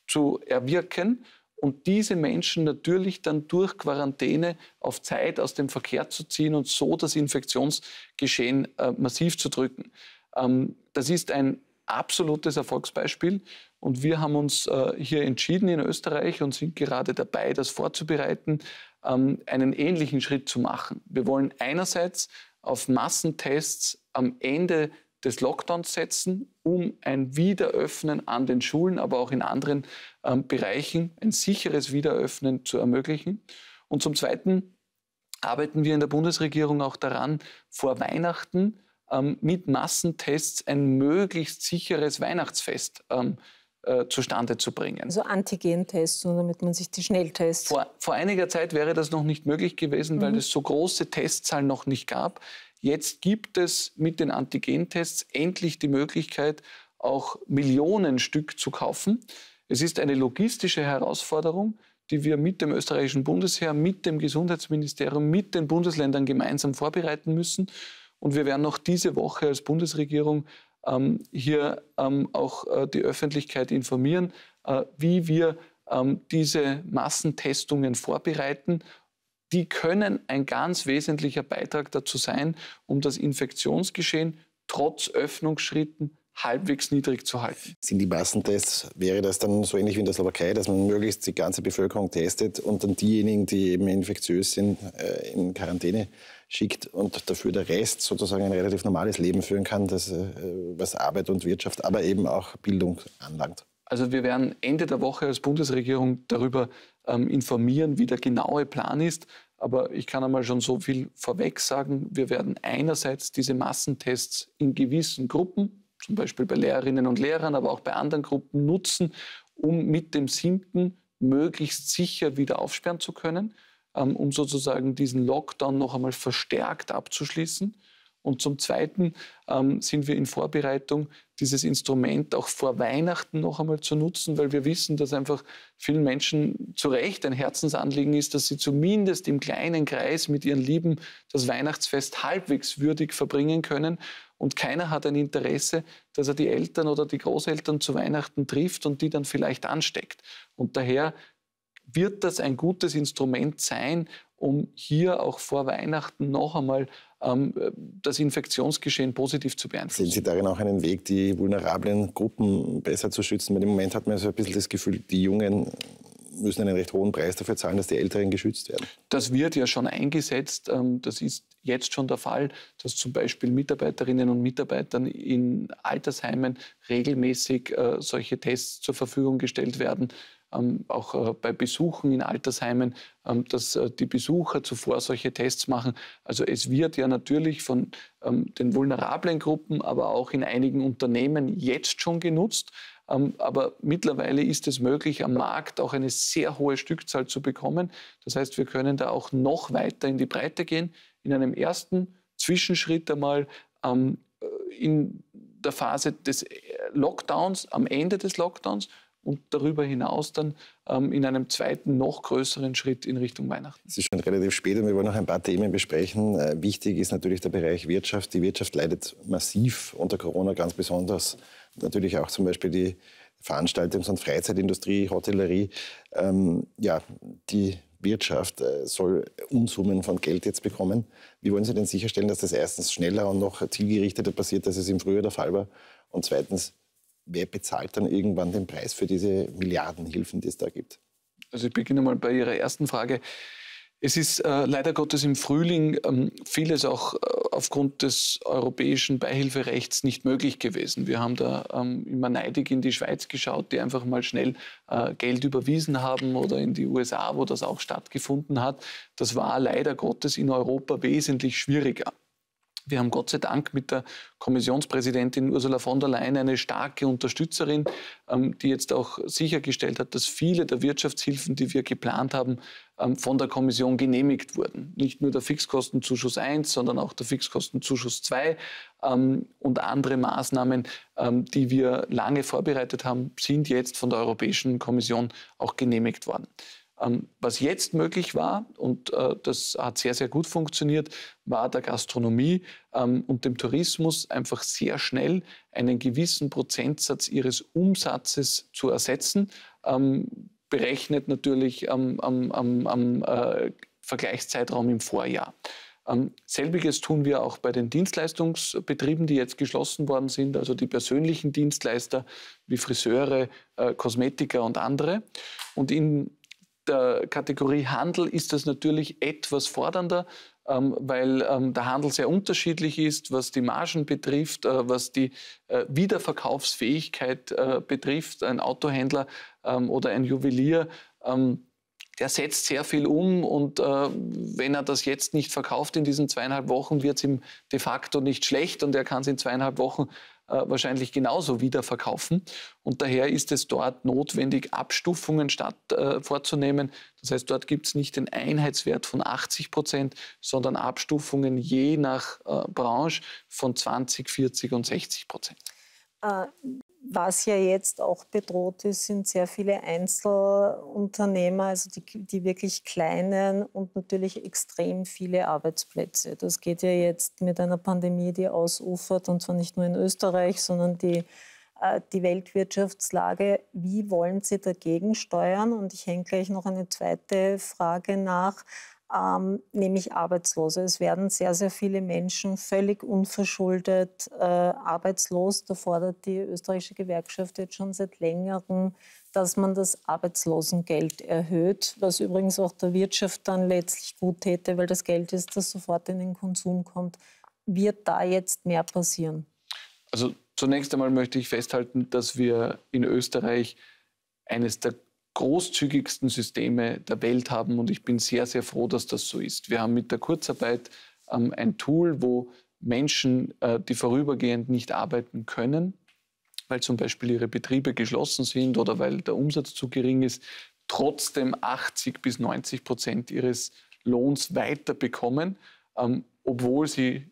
zu erwirken und diese Menschen natürlich dann durch Quarantäne auf Zeit aus dem Verkehr zu ziehen und so das Infektionsgeschehen äh, massiv zu drücken. Ähm, das ist ein absolutes Erfolgsbeispiel und wir haben uns äh, hier entschieden in Österreich und sind gerade dabei, das vorzubereiten, ähm, einen ähnlichen Schritt zu machen. Wir wollen einerseits auf Massentests am Ende des Lockdowns setzen, um ein Wiederöffnen an den Schulen, aber auch in anderen ähm, Bereichen, ein sicheres Wiederöffnen zu ermöglichen. Und zum Zweiten arbeiten wir in der Bundesregierung auch daran, vor Weihnachten ähm, mit Massentests ein möglichst sicheres Weihnachtsfest ähm, äh, zustande zu bringen. Also Antigentests, damit man sich die Schnelltests. Vor, vor, einiger Zeit wäre das noch nicht möglich gewesen, mhm. weil es so große Testzahlen noch nicht gab. Jetzt gibt es mit den Antigentests endlich die Möglichkeit, auch Millionen Stück zu kaufen. Es ist eine logistische Herausforderung, die wir mit dem österreichischen Bundesheer, mit dem Gesundheitsministerium, mit den Bundesländern gemeinsam vorbereiten müssen. Und wir werden noch diese Woche als Bundesregierung ähm, hier ähm, auch äh, die Öffentlichkeit informieren, äh, wie wir ähm, diese Massentestungen vorbereiten die können ein ganz wesentlicher Beitrag dazu sein, um das Infektionsgeschehen trotz Öffnungsschritten halbwegs niedrig zu halten. Sind die Massentests, wäre das dann so ähnlich wie in der Slowakei, dass man möglichst die ganze Bevölkerung testet und dann diejenigen, die eben infektiös sind, äh, in Quarantäne schickt und dafür der Rest sozusagen ein relativ normales Leben führen kann, das, äh, was Arbeit und Wirtschaft, aber eben auch Bildung anlangt? Also wir werden Ende der Woche als Bundesregierung darüber ähm, informieren, wie der genaue Plan ist. Aber ich kann einmal schon so viel vorweg sagen. Wir werden einerseits diese Massentests in gewissen Gruppen, zum Beispiel bei Lehrerinnen und Lehrern, aber auch bei anderen Gruppen nutzen, um mit dem siebten möglichst sicher wieder aufsperren zu können, ähm, um sozusagen diesen Lockdown noch einmal verstärkt abzuschließen. Und zum Zweiten ähm, sind wir in Vorbereitung, dieses Instrument auch vor Weihnachten noch einmal zu nutzen, weil wir wissen, dass einfach vielen Menschen zu Recht ein Herzensanliegen ist, dass sie zumindest im kleinen Kreis mit ihren Lieben das Weihnachtsfest halbwegs würdig verbringen können. Und keiner hat ein Interesse, dass er die Eltern oder die Großeltern zu Weihnachten trifft und die dann vielleicht ansteckt. Und daher wird das ein gutes Instrument sein, um hier auch vor Weihnachten noch einmal ähm, das Infektionsgeschehen positiv zu beeinflussen. Sehen Sie darin auch einen Weg, die vulnerablen Gruppen besser zu schützen? Weil im Moment hat man so ein bisschen das Gefühl, die Jungen müssen einen recht hohen Preis dafür zahlen, dass die Älteren geschützt werden. Das wird ja schon eingesetzt. Ähm, das ist jetzt schon der Fall, dass zum Beispiel Mitarbeiterinnen und Mitarbeitern in Altersheimen regelmäßig äh, solche Tests zur Verfügung gestellt werden, ähm, auch äh, bei Besuchen in Altersheimen, ähm, dass äh, die Besucher zuvor solche Tests machen. Also es wird ja natürlich von ähm, den vulnerablen Gruppen, aber auch in einigen Unternehmen jetzt schon genutzt. Aber mittlerweile ist es möglich, am Markt auch eine sehr hohe Stückzahl zu bekommen. Das heißt, wir können da auch noch weiter in die Breite gehen. In einem ersten Zwischenschritt einmal äh, in der Phase des Lockdowns, am Ende des Lockdowns, und darüber hinaus dann ähm, in einem zweiten, noch größeren Schritt in Richtung Weihnachten. Es ist schon relativ spät und wir wollen noch ein paar Themen besprechen. Äh, wichtig ist natürlich der Bereich Wirtschaft. Die Wirtschaft leidet massiv unter Corona, ganz besonders natürlich auch zum Beispiel die Veranstaltungs- und Freizeitindustrie, Hotellerie. Ähm, ja, die Wirtschaft äh, soll Unsummen von Geld jetzt bekommen. Wie wollen Sie denn sicherstellen, dass das erstens schneller und noch zielgerichteter passiert, als es im Frühjahr der Fall war? Und zweitens, wer bezahlt dann irgendwann den Preis für diese Milliardenhilfen, die es da gibt? Also ich beginne mal bei Ihrer ersten Frage. Es ist äh, leider Gottes im Frühling ähm, vieles auch äh, aufgrund des europäischen Beihilferechts nicht möglich gewesen. Wir haben da ähm, immer neidig in die Schweiz geschaut, die einfach mal schnell äh, Geld überwiesen haben oder in die USA, wo das auch stattgefunden hat. Das war leider Gottes in Europa wesentlich schwieriger. Wir haben Gott sei Dank mit der Kommissionspräsidentin Ursula von der Leyen eine starke Unterstützerin, ähm, die jetzt auch sichergestellt hat, dass viele der Wirtschaftshilfen, die wir geplant haben, ähm, von der Kommission genehmigt wurden. Nicht nur der Fixkostenzuschuss 1, sondern auch der Fixkostenzuschuss 2 ähm, und andere Maßnahmen, die wir lange vorbereitet haben, sind jetzt von der Europäischen Kommission auch genehmigt worden. Ähm, was jetzt möglich war, und äh, das hat sehr, sehr gut funktioniert, war der Gastronomie ähm, und dem Tourismus einfach sehr schnell einen gewissen Prozentsatz ihres Umsatzes zu ersetzen, ähm, berechnet natürlich am, am, am, am äh, Vergleichszeitraum im Vorjahr. Ähm, selbiges tun wir auch bei den Dienstleistungsbetrieben, die jetzt geschlossen worden sind, also die persönlichen Dienstleister wie Friseure, äh, Kosmetiker und andere. Und in der Kategorie Handel ist das natürlich etwas fordernder, ähm, weil ähm, der Handel sehr unterschiedlich ist, was die Margen betrifft, äh, was die äh, Wiederverkaufsfähigkeit äh, betrifft. Ein Autohändler ähm, oder ein Juwelier, ähm, der setzt sehr viel um und äh, wenn er das jetzt nicht verkauft in diesen zweieinhalb Wochen, wird es ihm de facto nicht schlecht und er kann es in zweieinhalb Wochen äh, wahrscheinlich genauso wieder verkaufen. Und daher ist es dort notwendig, Abstufungen statt, äh, vorzunehmen. Das heißt, dort gibt es nicht den Einheitswert von 80 Prozent, sondern Abstufungen je nach äh, Branche von 20, 40 und 60 Prozent. Äh, was ja jetzt auch bedroht ist, sind sehr viele Einzelunternehmer, also die, die, wirklich kleinen und natürlich extrem viele Arbeitsplätze. Das geht ja jetzt mit einer Pandemie, die ausufert, und zwar nicht nur in Österreich, sondern die, äh, die Weltwirtschaftslage. Wie wollen Sie dagegen steuern? Und ich hänge gleich noch eine zweite Frage nach ähm, nämlich Arbeitslose. Es werden sehr, sehr viele Menschen völlig unverschuldet äh, arbeitslos. Da fordert die österreichische Gewerkschaft jetzt schon seit längerem, dass man das Arbeitslosengeld erhöht, was übrigens auch der Wirtschaft dann letztlich gut täte, weil das Geld ist, das sofort in den Konsum kommt. Wird da jetzt mehr passieren? Also zunächst einmal möchte ich festhalten, dass wir in Österreich eines der großzügigsten Systeme der Welt haben und ich bin sehr, sehr froh, dass das so ist. Wir haben mit der Kurzarbeit ähm, ein Tool, wo Menschen, äh, die vorübergehend nicht arbeiten können, weil zum Beispiel ihre Betriebe geschlossen sind oder weil der Umsatz zu gering ist, trotzdem 80 bis 90 Prozent ihres Lohns weiterbekommen, ähm, obwohl sie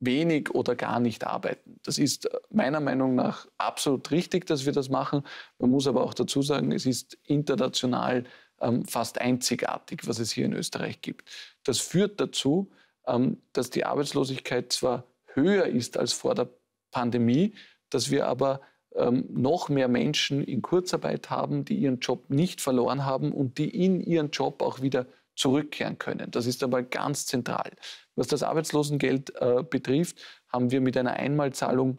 wenig oder gar nicht arbeiten. Das ist äh, meiner Meinung nach absolut richtig, dass wir das machen. Man muss aber auch dazu sagen, es ist international ähm, fast einzigartig, was es hier in Österreich gibt. Das führt dazu, ähm, dass die Arbeitslosigkeit zwar höher ist als vor der Pandemie, dass wir aber ähm, noch mehr Menschen in Kurzarbeit haben, die ihren Job nicht verloren haben und die in ihren Job auch wieder zurückkehren können. Das ist aber ganz zentral. Was das Arbeitslosengeld äh, betrifft, haben wir mit einer Einmalzahlung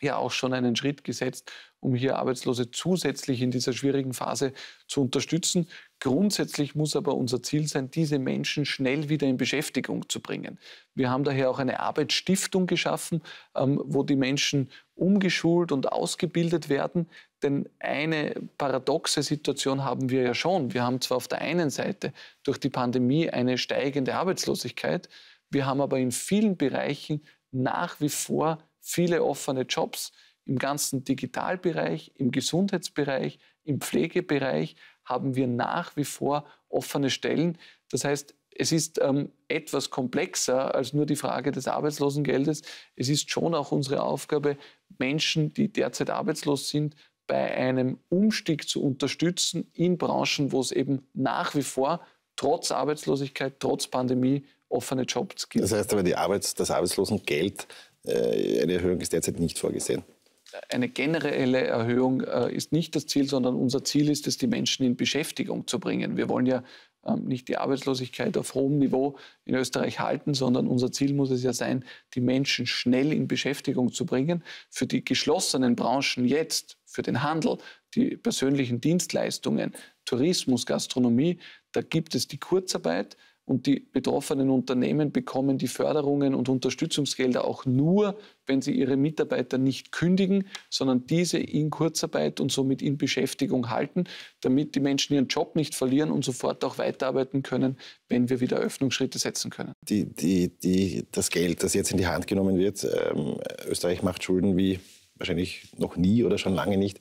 ja auch schon einen Schritt gesetzt, um hier Arbeitslose zusätzlich in dieser schwierigen Phase zu unterstützen. Grundsätzlich muss aber unser Ziel sein, diese Menschen schnell wieder in Beschäftigung zu bringen. Wir haben daher auch eine Arbeitsstiftung geschaffen, ähm, wo die Menschen umgeschult und ausgebildet werden. Denn eine paradoxe Situation haben wir ja schon. Wir haben zwar auf der einen Seite durch die Pandemie eine steigende Arbeitslosigkeit, wir haben aber in vielen Bereichen nach wie vor viele offene Jobs im ganzen Digitalbereich, im Gesundheitsbereich, im Pflegebereich haben wir nach wie vor offene Stellen. Das heißt, es ist ähm, etwas komplexer als nur die Frage des Arbeitslosengeldes. Es ist schon auch unsere Aufgabe, Menschen, die derzeit arbeitslos sind, bei einem Umstieg zu unterstützen in Branchen, wo es eben nach wie vor trotz Arbeitslosigkeit, trotz Pandemie offene Jobs gibt. Das heißt aber, Arbeits-, das Arbeitslosengeld, äh, eine Erhöhung ist derzeit nicht vorgesehen eine generelle Erhöhung äh, ist nicht das Ziel, sondern unser Ziel ist es, die Menschen in Beschäftigung zu bringen. Wir wollen ja ähm, nicht die Arbeitslosigkeit auf hohem Niveau in Österreich halten, sondern unser Ziel muss es ja sein, die Menschen schnell in Beschäftigung zu bringen. Für die geschlossenen Branchen jetzt, für den Handel, die persönlichen Dienstleistungen, Tourismus, Gastronomie, da gibt es die Kurzarbeit, und die betroffenen Unternehmen bekommen die Förderungen und Unterstützungsgelder auch nur, wenn sie ihre Mitarbeiter nicht kündigen, sondern diese in Kurzarbeit und somit in Beschäftigung halten, damit die Menschen ihren Job nicht verlieren und sofort auch weiterarbeiten können, wenn wir wieder Öffnungsschritte setzen können. Die, die, die, das Geld, das jetzt in die Hand genommen wird, ähm, Österreich macht Schulden wie wahrscheinlich noch nie oder schon lange nicht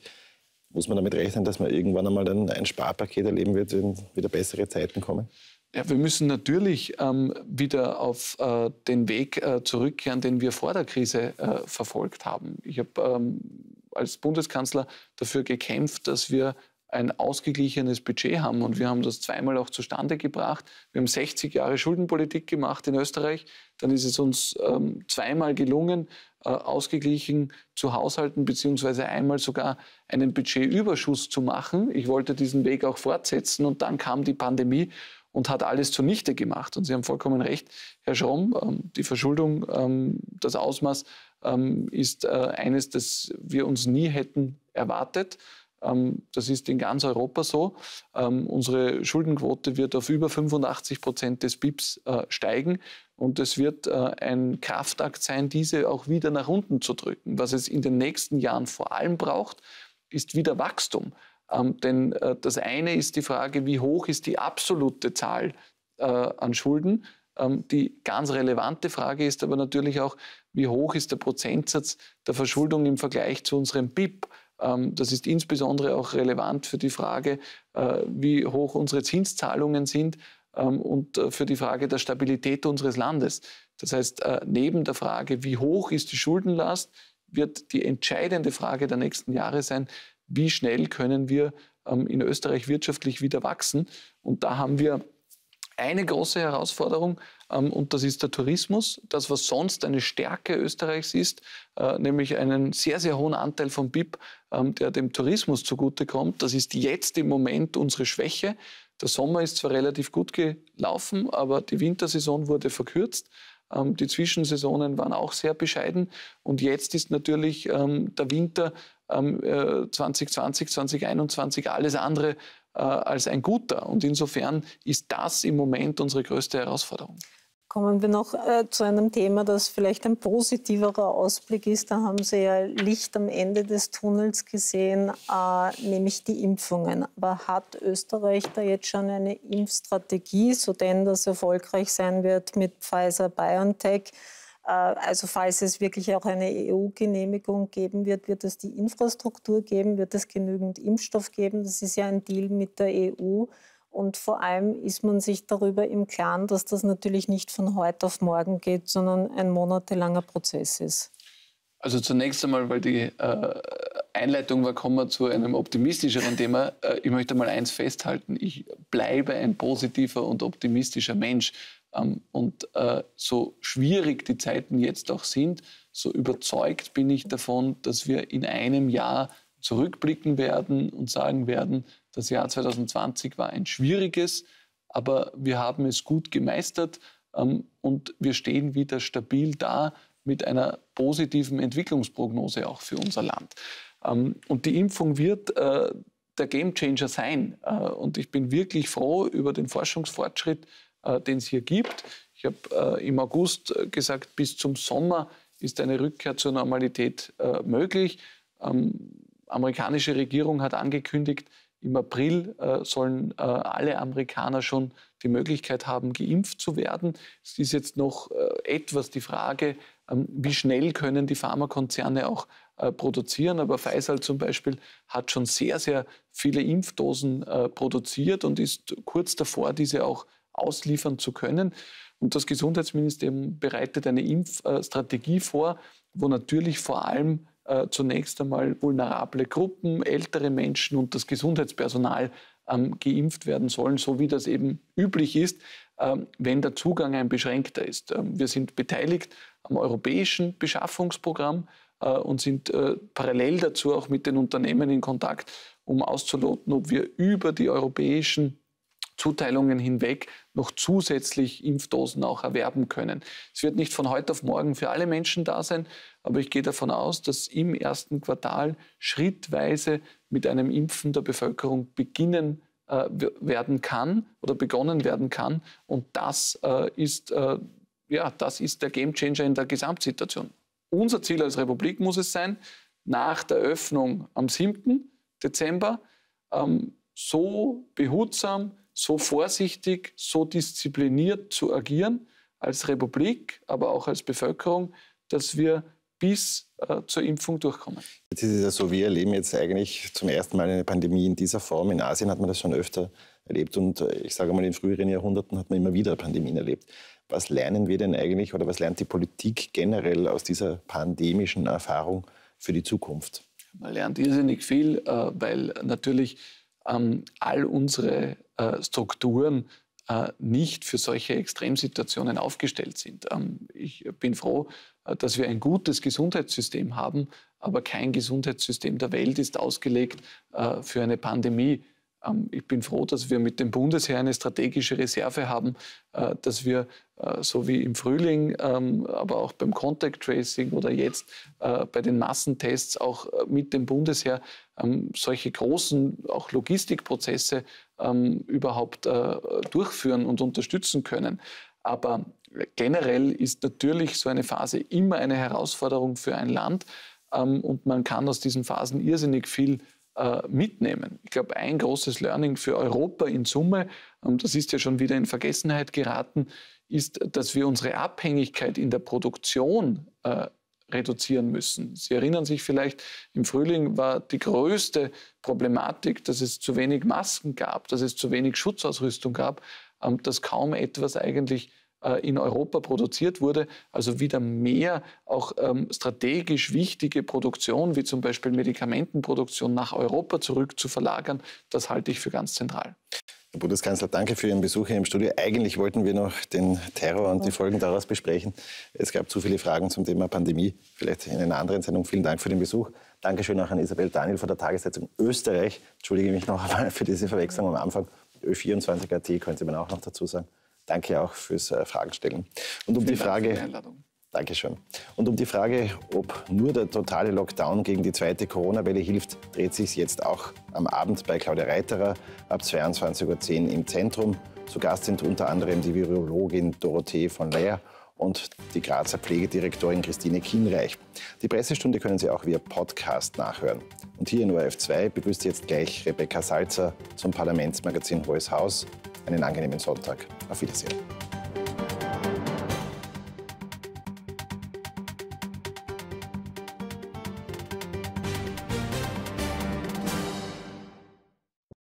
muss man damit rechnen, dass man irgendwann einmal dann ein Sparpaket erleben wird, wenn wieder bessere Zeiten kommen? Ja, wir müssen natürlich ähm, wieder auf äh, den Weg äh, zurückkehren, den wir vor der Krise äh, verfolgt haben. Ich habe ähm, als Bundeskanzler dafür gekämpft, dass wir ein ausgeglichenes Budget haben. Und wir haben das zweimal auch zustande gebracht. Wir haben 60 Jahre Schuldenpolitik gemacht in Österreich. Dann ist es uns ähm, zweimal gelungen, äh, ausgeglichen zu haushalten, beziehungsweise einmal sogar einen Budgetüberschuss zu machen. Ich wollte diesen Weg auch fortsetzen und dann kam die Pandemie und hat alles zunichte gemacht. Und Sie haben vollkommen recht, Herr Schrom, ähm, die Verschuldung, ähm, das Ausmaß ähm, ist äh, eines, das wir uns nie hätten erwartet. Das ist in ganz Europa so. Unsere Schuldenquote wird auf über 85 Prozent des BIPs äh, steigen. Und es wird äh, ein Kraftakt sein, diese auch wieder nach unten zu drücken. Was es in den nächsten Jahren vor allem braucht, ist wieder Wachstum. Ähm, denn äh, das eine ist die Frage, wie hoch ist die absolute Zahl äh, an Schulden. Ähm, die ganz relevante Frage ist aber natürlich auch, wie hoch ist der Prozentsatz der Verschuldung im Vergleich zu unserem BIP. Ähm, das ist insbesondere auch relevant für die Frage, äh, wie hoch unsere Zinszahlungen sind ähm, und äh, für die Frage der Stabilität unseres Landes. Das heißt, äh, neben der Frage, wie hoch ist die Schuldenlast, wird die entscheidende Frage der nächsten Jahre sein, wie schnell können wir ähm, in Österreich wirtschaftlich wieder wachsen. Und da haben wir eine große Herausforderung ähm, und das ist der Tourismus. Das, was sonst eine Stärke Österreichs ist, äh, nämlich einen sehr, sehr hohen Anteil vom BIP, ähm, der dem Tourismus zugutekommt, das ist jetzt im Moment unsere Schwäche. Der Sommer ist zwar relativ gut gelaufen, aber die Wintersaison wurde verkürzt. Die Zwischensaisonen waren auch sehr bescheiden. Und jetzt ist natürlich der Winter 2020, 2021 äh, alles andere äh, als ein guter. Und insofern ist das im Moment unsere größte Herausforderung. Kommen wir noch äh, zu einem Thema, das vielleicht ein positiverer Ausblick ist. Da haben Sie ja Licht am Ende des Tunnels gesehen, äh, nämlich die Impfungen. Aber hat Österreich da jetzt schon eine Impfstrategie, so denn das erfolgreich sein wird mit Pfizer BioNTech? Äh, also falls es wirklich auch eine EU-Genehmigung geben wird, wird es die Infrastruktur geben, wird es genügend Impfstoff geben. Das ist ja ein Deal mit der EU. Und vor allem ist man sich darüber im Klaren, dass das natürlich nicht von heute auf morgen geht, sondern ein monatelanger Prozess ist. Also zunächst einmal, weil die äh, Einleitung war, kommen wir zu einem optimistischeren Thema. Äh, ich möchte mal eins festhalten, ich bleibe ein positiver und optimistischer Mensch. Ähm, und äh, so schwierig die Zeiten jetzt auch sind, so überzeugt bin ich davon, dass wir in einem Jahr zurückblicken werden und sagen werden, das Jahr 2020 war ein schwieriges, aber wir haben es gut gemeistert ähm, und wir stehen wieder stabil da mit einer positiven Entwicklungsprognose auch für unser Land. Ähm, und die Impfung wird äh, der Gamechanger sein. Äh, und ich bin wirklich froh über den Forschungsfortschritt, äh, den es hier gibt. Ich habe äh, im August äh, gesagt, bis zum Sommer ist eine Rückkehr zur Normalität möglich. Ähm, amerikanische Regierung hat angekündigt, im April äh, sollen äh, alle Amerikaner schon die Möglichkeit haben, geimpft zu werden. Es ist jetzt noch äh, etwas die Frage, ähm, wie schnell können die Pharmakonzerne auch produzieren. Aber Pfizer zum Beispiel hat schon sehr, sehr viele Impfdosen produziert und ist kurz davor, diese auch zu ausliefern zu können. Und das Gesundheitsministerium bereitet eine Impfstrategie vor, wo natürlich vor allem äh, zunächst einmal vulnerable Gruppen, ältere Menschen und das Gesundheitspersonal ähm, geimpft werden sollen, so wie das eben üblich ist, ähm, wenn der Zugang ein beschränkter ist. Ähm, wir sind beteiligt am europäischen Beschaffungsprogramm äh, und sind äh, parallel dazu auch mit den Unternehmen in Kontakt, um auszuloten, ob wir über die europäischen Zuteilungen hinweg noch zusätzlich Impfdosen auch erwerben können. Es wird nicht von heute auf morgen für alle Menschen da sein, aber ich gehe davon aus, dass im ersten Quartal schrittweise mit einem Impfen der Bevölkerung beginnen äh, werden kann oder begonnen werden kann. Und das äh, ist, äh, ja, das ist der Gamechanger in der Gesamtsituation. Unser Ziel als Republik muss es sein, nach der Öffnung am 7. Dezember ähm, so behutsam, so vorsichtig, so diszipliniert zu agieren als Republik, aber auch als Bevölkerung, dass wir bis äh, zur Impfung durchkommen. Jetzt ist es ja so, wir erleben jetzt eigentlich zum ersten Mal eine Pandemie in dieser Form. In Asien hat man das schon öfter erlebt und äh, ich sage mal, in früheren Jahrhunderten hat man immer wieder Pandemien erlebt. Was lernen wir denn eigentlich oder was lernt die Politik generell aus dieser pandemischen Erfahrung für die Zukunft? Man lernt irrsinnig viel, äh, weil natürlich ähm, all unsere äh, Strukturen äh, nicht für solche Extremsituationen aufgestellt sind. Ähm, ich bin froh, äh, dass wir ein gutes Gesundheitssystem haben, aber kein Gesundheitssystem der Welt ist ausgelegt für eine Pandemie. Ähm, ich bin froh, dass wir mit dem Bundesheer eine strategische Reserve haben, dass wir so wie im Frühling, ähm, aber auch beim Contact Tracing oder jetzt bei den Massentests auch mit dem Bundesheer solche großen auch Logistikprozesse ähm, überhaupt äh, durchführen und unterstützen können. Aber generell ist natürlich so eine Phase immer eine Herausforderung für ein Land ähm, und man kann aus diesen Phasen irrsinnig viel äh, mitnehmen. Ich glaube, ein großes Learning für Europa in Summe, ähm, das ist ja schon wieder in Vergessenheit geraten, ist, dass wir unsere Abhängigkeit in der Produktion äh, reduzieren müssen. Sie erinnern sich vielleicht, im Frühling war die größte Problematik, dass es zu wenig Masken gab, dass es zu wenig Schutzausrüstung gab, ähm, dass kaum etwas eigentlich äh, in Europa produziert wurde, also wieder mehr auch ähm, strategisch wichtige Produktion, wie zum Beispiel Medikamentenproduktion, nach Europa zurück zu verlagern, das halte ich für ganz zentral. Herr Bundeskanzler, danke für Ihren Besuch hier im Studio. Eigentlich wollten wir noch den Terror und die Folgen daraus besprechen. Es gab zu viele Fragen zum Thema Pandemie. Vielleicht in einer anderen Sendung. Vielen Dank für den Besuch. Dankeschön auch an Isabel Daniel von der Tageszeitung Österreich. Entschuldige mich noch einmal für diese Verwechslung am Anfang. Ö24.at könnte man auch noch dazu sagen. Danke auch fürs äh, Fragenstellen. Und um Vielen die Frage. Dankeschön. Und um die Frage, ob nur der totale Lockdown gegen die zweite Corona-Welle hilft, dreht sich es jetzt auch am Abend bei Claudia Reiterer ab 22.10 Uhr im Zentrum. Zu Gast sind unter anderem die Virologin Dorothee von Leer und die Grazer Pflegedirektorin Christine Kienreich. Die Pressestunde können Sie auch via Podcast nachhören. Und hier in ORF 2 begrüßt jetzt gleich Rebecca Salzer zum Parlamentsmagazin Hohes Haus. Einen angenehmen Sonntag. Auf Wiedersehen.